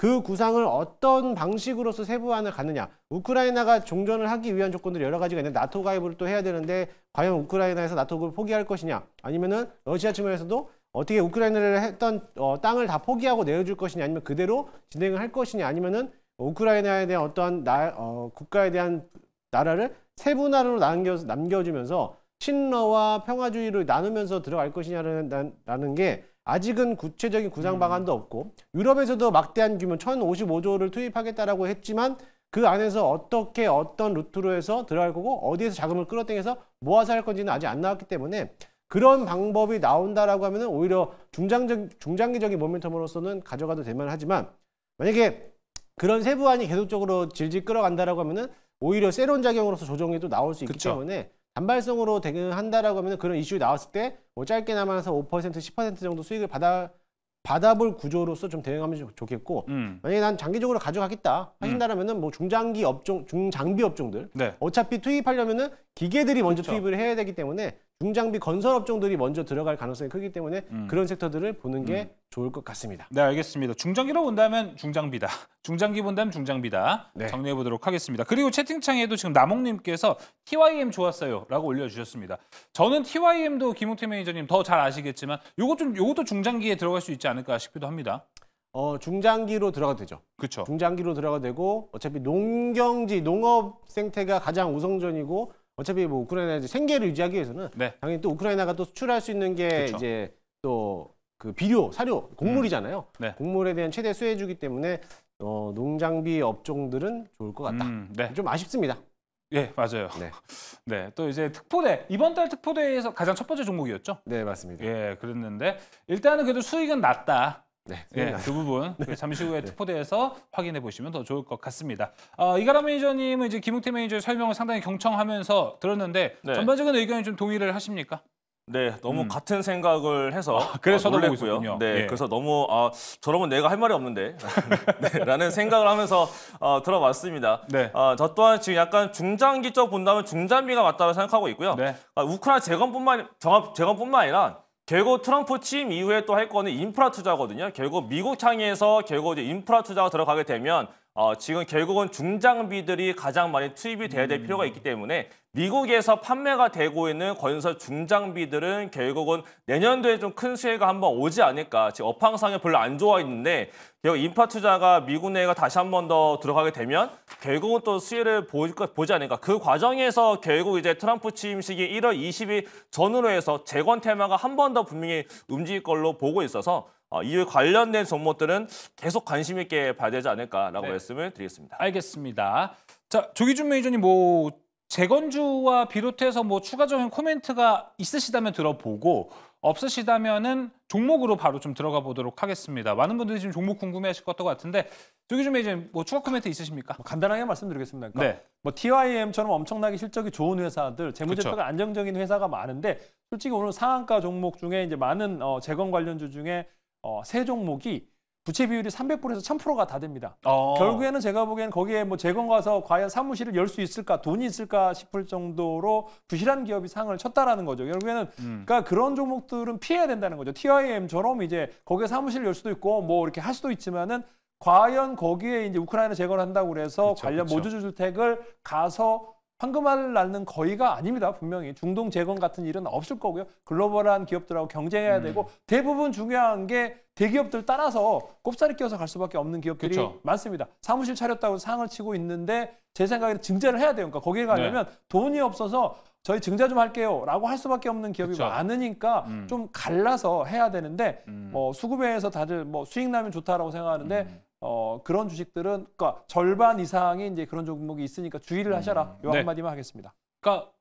그 구상을 어떤 방식으로서 세부안을 갖느냐. 우크라이나가 종전을 하기 위한 조건들이 여러 가지가 있는데 나토 가입을 또 해야 되는데 과연 우크라이나에서 나토를 포기할 것이냐 아니면은 러시아 측면에서도 어떻게 우크라이나를 했던 어, 땅을 다 포기하고 내어줄 것이냐 아니면 그대로 진행을 할 것이냐 아니면은 우크라이나에 대한 어떠한 나, 어, 국가에 대한 나라를 세분화로 남겨, 남겨주면서 신러와 평화주의를 나누면서 들어갈 것이냐라는 게 아직은 구체적인 구상 음. 방안도 없고 유럽에서도 막대한 규모 1,055조를 투입하겠다라고 했지만 그 안에서 어떻게 어떤 루트로 해서 들어갈 거고 어디에서 자금을 끌어당겨서 모아서 할 건지는 아직 안 나왔기 때문에 그런 방법이 나온다라고 하면 오히려 중장적 중장기적인 모멘텀으로서는 가져가도 될 만하지만 만약에 그런 세부안이 계속적으로 질질 끌어간다라고 하면은 오히려 새로운 작용으로서 조정에도 나올 수 있기 그쵸. 때문에 단발성으로 대응한다라고 하면 은 그런 이슈 나왔을 때 뭐 짧게 남아서 5% 10% 정도 수익을 받아 받아볼 구조로서 좀 대응하면 좋겠고 음. 만약에 난 장기적으로 가져가겠다 하신다라면은 음. 뭐 중장기 업종 중장비 업종들 네. 어차피 투입하려면은 기계들이 먼저 그쵸. 투입을 해야 되기 때문에 중장비 건설 업종들이 먼저 들어갈 가능성이 크기 때문에 음. 그런 섹터들을 보는 게 음. 좋을 것 같습니다. 네, 알겠습니다. 중장기로 본다면 중장비다. 중장기 본다면 중장비다. 네. 정리해 보도록 하겠습니다. 그리고 채팅창에도 지금 남홍님께서 TYM 좋았어요라고 올려주셨습니다. 저는 TYM도 김홍태 매니저님 더 잘 아시겠지만 요것 좀 요것도 중장기에 들어갈 수 있지 않을까 싶기도 합니다. 어, 중장기로 들어가 도 되죠. 그렇죠. 중장기로 들어가 도 되고 어차피 농경지 농업 생태가 가장 우선전이고 어차피 뭐 우크라이나 생계를 유지하기 위해서는 네. 당연히 또 우크라이나가 또 수출할 수 있는 게 그쵸. 이제 또 그 비료, 사료, 곡물이잖아요. 음. 네. 곡물에 대한 최대 수혜주기 때문에 어, 농장비 업종들은 좋을 것 같다. 음, 네. 좀 아쉽습니다. 예, 맞아요. 네. 네, 또 이제 특포대 이번 달 특포대에서 가장 첫 번째 종목이었죠? 네, 맞습니다. 예, 그랬는데 일단은 그래도 수익은 낮다. 네, 네, 그 부분 네. 잠시 후에 네. 특포대에서 확인해 보시면 더 좋을 것 같습니다. 어, 이가람 매니저님은 이제 김웅태 매니저의 설명을 상당히 경청하면서 들었는데 네. 전반적인 의견이 좀 동의를 하십니까? 네, 너무 음. 같은 생각을 해서 아, 그래서 어, 놀랬고요. 네, 예. 그래서 너무 아, 저러면 내가 할 말이 없는데 네, 라는 생각을 하면서 어, 들어봤습니다. 네. 어, 저 또한 지금 약간 중장기적 본다면 중장비가 맞다고 생각하고 있고요. 네. 아, 우크라이나 재건뿐만 재건뿐만 아니라 결국 트럼프 취임 이후에 또 할 거는 인프라 투자거든요. 결국 미국 창의에서 결국 이제 인프라 투자가 들어가게 되면 어, 지금 결국은 중장비들이 가장 많이 투입이 돼야 될 음. 필요가 있기 때문에 미국에서 판매가 되고 있는 건설 중장비들은 결국은 내년도에 좀 큰 수혜가 한 번 오지 않을까. 지금 업황상에 별로 안 좋아 있는데 결국 인파 투자가 미국 내가 다시 한 번 더 들어가게 되면 결국은 또 수혜를 보지, 보지 않을까. 그 과정에서 결국 이제 트럼프 취임식이 1월 20일 전후로 해서 재건 테마가 한 번 더 분명히 움직일 걸로 보고 있어서 어, 이에 관련된 종목들은 계속 관심 있게 봐야 되지 않을까라고 네. 말씀을 드리겠습니다. 알겠습니다. 자 조기준 매니저님 뭐 재건주와 비롯해서 뭐 추가적인 코멘트가 있으시다면 들어보고 없으시다면은 종목으로 바로 좀 들어가 보도록 하겠습니다. 많은 분들이 지금 종목 궁금해하실 것 같은데 조기준 매니저님 뭐 추가 코멘트 있으십니까? 뭐 간단하게 말씀드리겠습니다. 그러니까 네. 뭐 TYM처럼 엄청나게 실적이 좋은 회사들, 재무제표가 그렇죠. 안정적인 회사가 많은데 솔직히 오늘 상한가 종목 중에 이제 많은 어, 재건 관련주 중에 어, 세 종목이 부채 비율이 300%에서 1000%가 다 됩니다. 어. 결국에는 제가 보기에는 거기에 뭐 재건 가서 과연 사무실을 열 수 있을까, 돈이 있을까 싶을 정도로 부실한 기업이 상을 쳤다라는 거죠. 결국에는 음. 그러니까 그런 종목들은 피해야 된다는 거죠. TIM처럼 이제 거기에 사무실 을열 수도 있고 뭐 이렇게 할 수도 있지만은 과연 거기에 이제 우크라이나 재건한다고 그래서 그쵸, 관련 모쵸 모주주택을 가서 황금알을 낳는 거의가 아닙니다. 분명히 중동 재건 같은 일은 없을 거고요. 글로벌한 기업들하고 경쟁해야 음. 되고 대부분 중요한 게 대기업들 따라서 꼽사리 끼어서갈 수밖에 없는 기업들이 그쵸. 많습니다. 사무실 차렸다고 상을 치고 있는데 제 생각에는 증자를 해야 돼요. 그러니까 거기에 네. 가려면 네. 돈이 없어서 저희 증자 좀 할게요라고 할 수밖에 없는 기업이 그쵸. 많으니까 음. 좀 갈라서 해야 되는데 음. 뭐 수급에서 다들 뭐 수익 나면 좋다라고 생각하는데 음. 어, 그런 주식들은 그러니까 절반 이상이 이제 그런 종목이 있으니까 주의를 음. 하셔라. 요 네. 한마디만 하겠습니다. 그러니까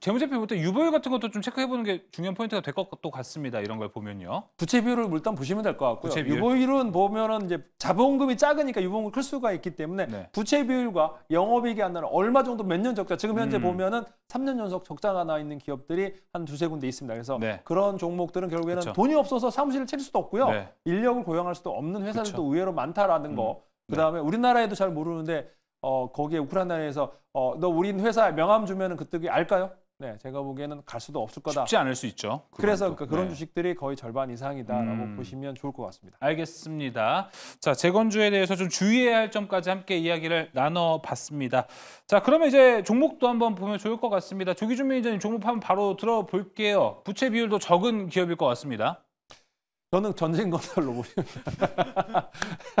재무제표부터 유보율 같은 것도 좀 체크해보는 게 중요한 포인트가 될 것 같습니다. 고같 이런 걸 보면요. 부채 비율을 일단 보시면 될 것 같고요. 부채비율. 유보율은 보면은 이제 자본금이 작으니까 유보금이 클 수가 있기 때문에 네. 부채 비율과 영업이익이 안 나는 얼마 정도 몇 년 적자. 지금 현재 음. 보면은 3년 연속 적자가 나 있는 기업들이 한 두세 군데 있습니다. 그래서 네. 그런 종목들은 결국에는 그쵸. 돈이 없어서 사무실을 칠 수도 없고요. 네. 인력을 고용할 수도 없는 회사들도 그쵸. 의외로 많다라는 음. 거. 네. 그다음에 우리나라에도 잘 모르는데 어 거기에 우크라이나에서 어너 우린 회사 명함 주면은 그때 알까요? 네, 제가 보기에는 갈 수도 없을 거다. 쉽지 않을 수 있죠. 그래서 그러니까 그런 네. 주식들이 거의 절반 이상이다라고 음. 보시면 좋을 것 같습니다. 알겠습니다. 자, 재건주에 대해서 좀 주의해야 할 점까지 함께 이야기를 나눠봤습니다. 자, 그러면 이제 종목도 한번 보면 좋을 것 같습니다. 조기준 매니저님 종목 한번 바로 들어볼게요. 부채 비율도 적은 기업일 것 같습니다. 저는 전쟁 건설 로봇입니다.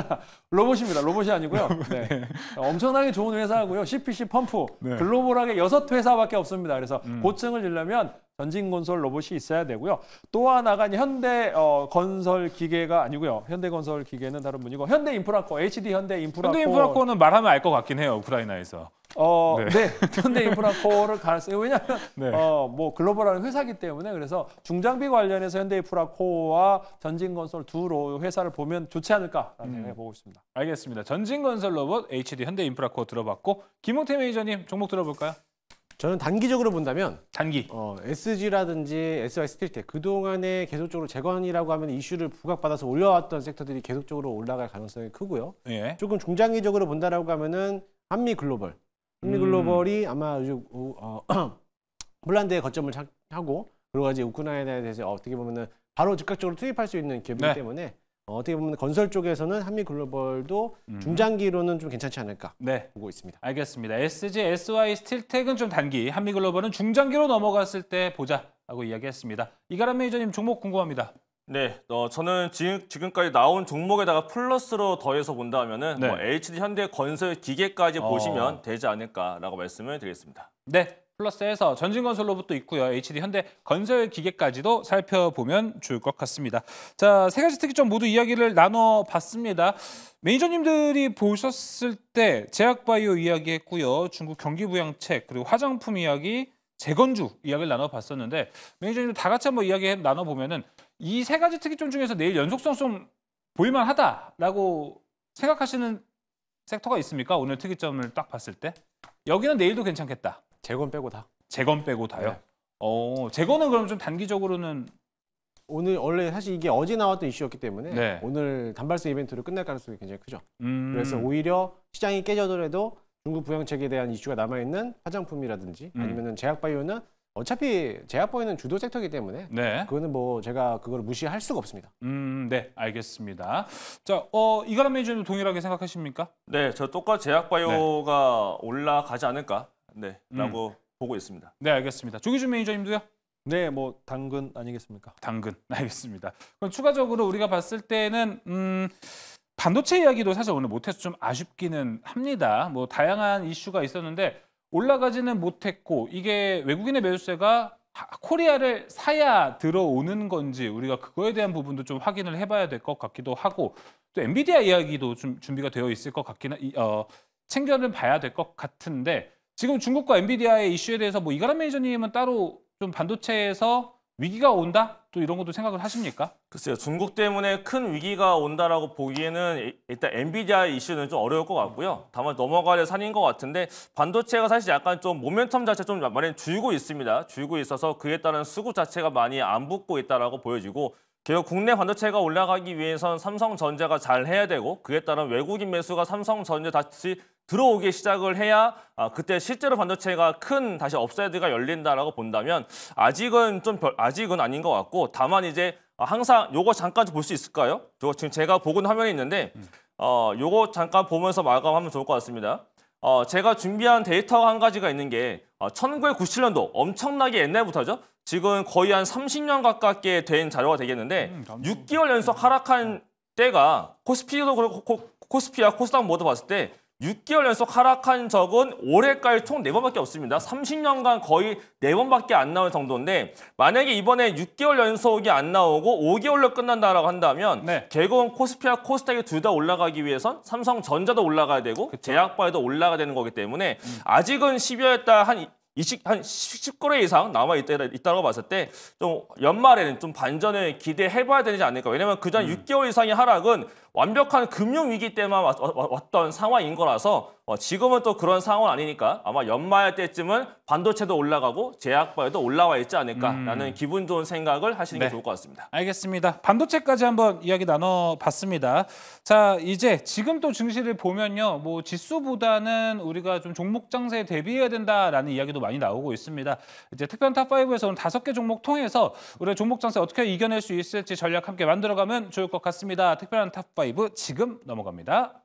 로봇입니다. 로봇이 아니고요. 네. 네. 엄청나게 좋은 회사고요. CPC 펌프 네. 글로벌하게 여섯 회사밖에 없습니다. 그래서 음. 고층을 이려면 전진 건설 로봇이 있어야 되고요. 또 하나가 현대 어, 건설 기계가 아니고요. 현대 건설 기계는 다른 분이고 현대 인프라코 HD 현대 인프라코 현대 인프라코는 말하면 알 것 같긴 해요. 우크라이나에서. 어, 네. 네. 현대 인프라코어를 가능성이 왜냐하면 네. 어, 뭐 글로벌한 회사기 때문에 그래서 중장비 관련해서 현대 인프라코어와 전진건설 두로 회사를 보면 좋지 않을까라는 생각해 음. 보고 있습니다. 알겠습니다. 전진건설 로봇 HD 현대 인프라코어 들어봤고 김홍태 매니저님 종목 들어볼까요? 저는 단기적으로 본다면 단기 어, SG라든지 SY 스틸텍 그동안에 계속적으로 재건이라고 하면 이슈를 부각받아서 올려왔던 섹터들이 계속적으로 올라갈 가능성이 크고요. 예. 조금 중장기적으로 본다라고 하면은 한미 글로벌 한미글로벌이 음. 아마 요즘 어, 어, 폴란드에 거점을 하고 여러 가지 우크라이나에 대해서 어떻게 보면은 바로 즉각적으로 투입할 수 있는 기업이기 네. 때문에 어, 떻게 보면 건설 쪽에서는 한미 글로벌도 음. 중장기로는 좀 괜찮지 않을까 네. 보고 있습니다. 알겠습니다. SG, SY, 스틸텍은 좀 단기, 한미 글로벌은 중장기로 넘어갔을 때 보자라고 이야기했습니다. 이가람 매니저님 종목 궁금합니다. 네, 어, 저는 지금, 지금까지 나온 종목에다가 플러스로 더해서 본다면은 네. 뭐 HD 현대 건설 기계까지 어... 보시면 되지 않을까라고 말씀을 드리겠습니다. 네, 플러스에서 전진건설 로봇도 있고요. HD 현대 건설 기계까지도 살펴보면 좋을 것 같습니다. 자, 세 가지 특이점 모두 이야기를 나눠봤습니다. 매니저님들이 보셨을 때 제약바이오 이야기했고요. 중국 경기부양책 그리고 화장품 이야기, 재건축 이야기를 나눠봤었는데 매니저님들 다 같이 한번 이야기 나눠보면은 이세 가지 특이점 중에서 내일 연속성 좀 보일만 하다라고 생각하시는 섹터가 있습니까? 오늘 특이점을 딱 봤을 때 여기는 내일도 괜찮겠다. 재건 빼고 다. 재건 빼고 다요. 네. 어, 재건은 그럼 좀 단기적으로는 오늘 원래 사실 이게 어제 나왔던 이슈였기 때문에 네. 오늘 단발성 이벤트로 끝날 가능성이 굉장히 크죠. 음... 그래서 오히려 시장이 깨져더라도 중국 부양책에 대한 이슈가 남아있는 화장품이라든지 아니면 은 제약바이오는 어차피 제약보에는 주도 섹터이기 때문에 네. 그거는 뭐 제가 그걸 무시할 수가 없습니다. 음, 네, 알겠습니다. 자, 어, 이가람 매니저도 동일하게 생각하십니까? 네, 저 똑같이 제약바이오가 네. 올라가지 않을까, 네, 음. 라고 보고 있습니다. 네, 알겠습니다. 조기준 매니저님도요? 네, 뭐 당근 아니겠습니까? 당근, 알겠습니다. 그럼 추가적으로 우리가 봤을 때는 음. 반도체 이야기도 사실 오늘 못해서 좀 아쉽기는 합니다. 뭐 다양한 이슈가 있었는데 올라가지는 못했고 이게 외국인의 매수세가 코리아를 사야 들어오는 건지 우리가 그거에 대한 부분도 좀 확인을 해봐야 될 것 같기도 하고 또 엔비디아 이야기도 좀 준비가 되어 있을 것 같기는 어, 챙겨는 봐야 될 것 같은데 지금 중국과 엔비디아의 이슈에 대해서 뭐 이가람 매니저님은 따로 좀 반도체에서 위기가 온다? 또 이런 것도 생각을 하십니까? 글쎄요. 중국 때문에 큰 위기가 온다라고 보기에는 일단 엔비디아 이슈는 좀 어려울 것 같고요. 다만 넘어가야 될 산인 것 같은데 반도체가 사실 약간 좀 모멘텀 자체 좀 많이 줄고 있습니다. 줄고 있어서 그에 따른 수급 자체가 많이 안 붙고 있다라고 보여지고 결국 국내 반도체가 올라가기 위해선 삼성전자가 잘 해야 되고 그에 따른 외국인 매수가 삼성전자 다시 들어오기 시작을 해야 아, 그때 실제로 반도체가 큰 다시 업사이드가 열린다라고 본다면 아직은 좀 별, 아직은 아닌 것 같고 다만 이제 항상 요거 잠깐 볼 수 있을까요? 저 지금 제가 보고 화면이 있는데 어 요거 잠깐 보면서 마감하면 좋을 것 같습니다. 어 제가 준비한 데이터가 한 가지가 있는 게 1997년도 어, 엄청나게 옛날부터죠. 지금 거의 한 30년 가깝게 된 자료가 되겠는데 6개월 음, 연속 하락한 때가 코스피도 그렇고 코, 코스피와 코스닥 모두 봤을 때 6개월 연속 하락한 적은 올해까지 총 4번밖에 없습니다. 30년간 거의 4번밖에 안 나올 정도인데 만약에 이번에 6개월 연속이 안 나오고 5개월로 끝난다라고 한다면 네. 결국은 코스피와 코스닥이 둘 다 올라가기 위해선 삼성전자도 올라가야 되고 제약바에도 올라가야 되는 거기 때문에 음. 아직은 12월 달한 이십 한 10거래 이상 남아 있다, 있고 봤을 때 좀 연말에는 좀 반전을 기대해봐야 되지 않을까. 왜냐면 그전 음. 6개월 이상의 하락은 완벽한 금융위기 때만 왔, 어, 어, 던 상황인 거라서 어, 지금은 또 그런 상황은 아니니까 아마 연말 때쯤은 반도체도 올라가고 제약바에도 올라와 있지 않을까라는 음. 기분 좋은 생각을 하시는 네. 게 좋을 것 같습니다. 알겠습니다. 반도체까지 한번 이야기 나눠봤습니다. 자 이제 지금 또 증시를 보면요. 뭐 지수보다는 우리가 좀 종목 장세에 대비해야 된다라는 이야기도 많이 나오고 있습니다. 이제 특별 탑5에서 다섯 개 종목 통해서 우리 종목 장세 어떻게 이겨낼 수 있을지 전략 함께 만들어가면 좋을 것 같습니다. 특별한 탑5 웨 지금 넘어갑니다.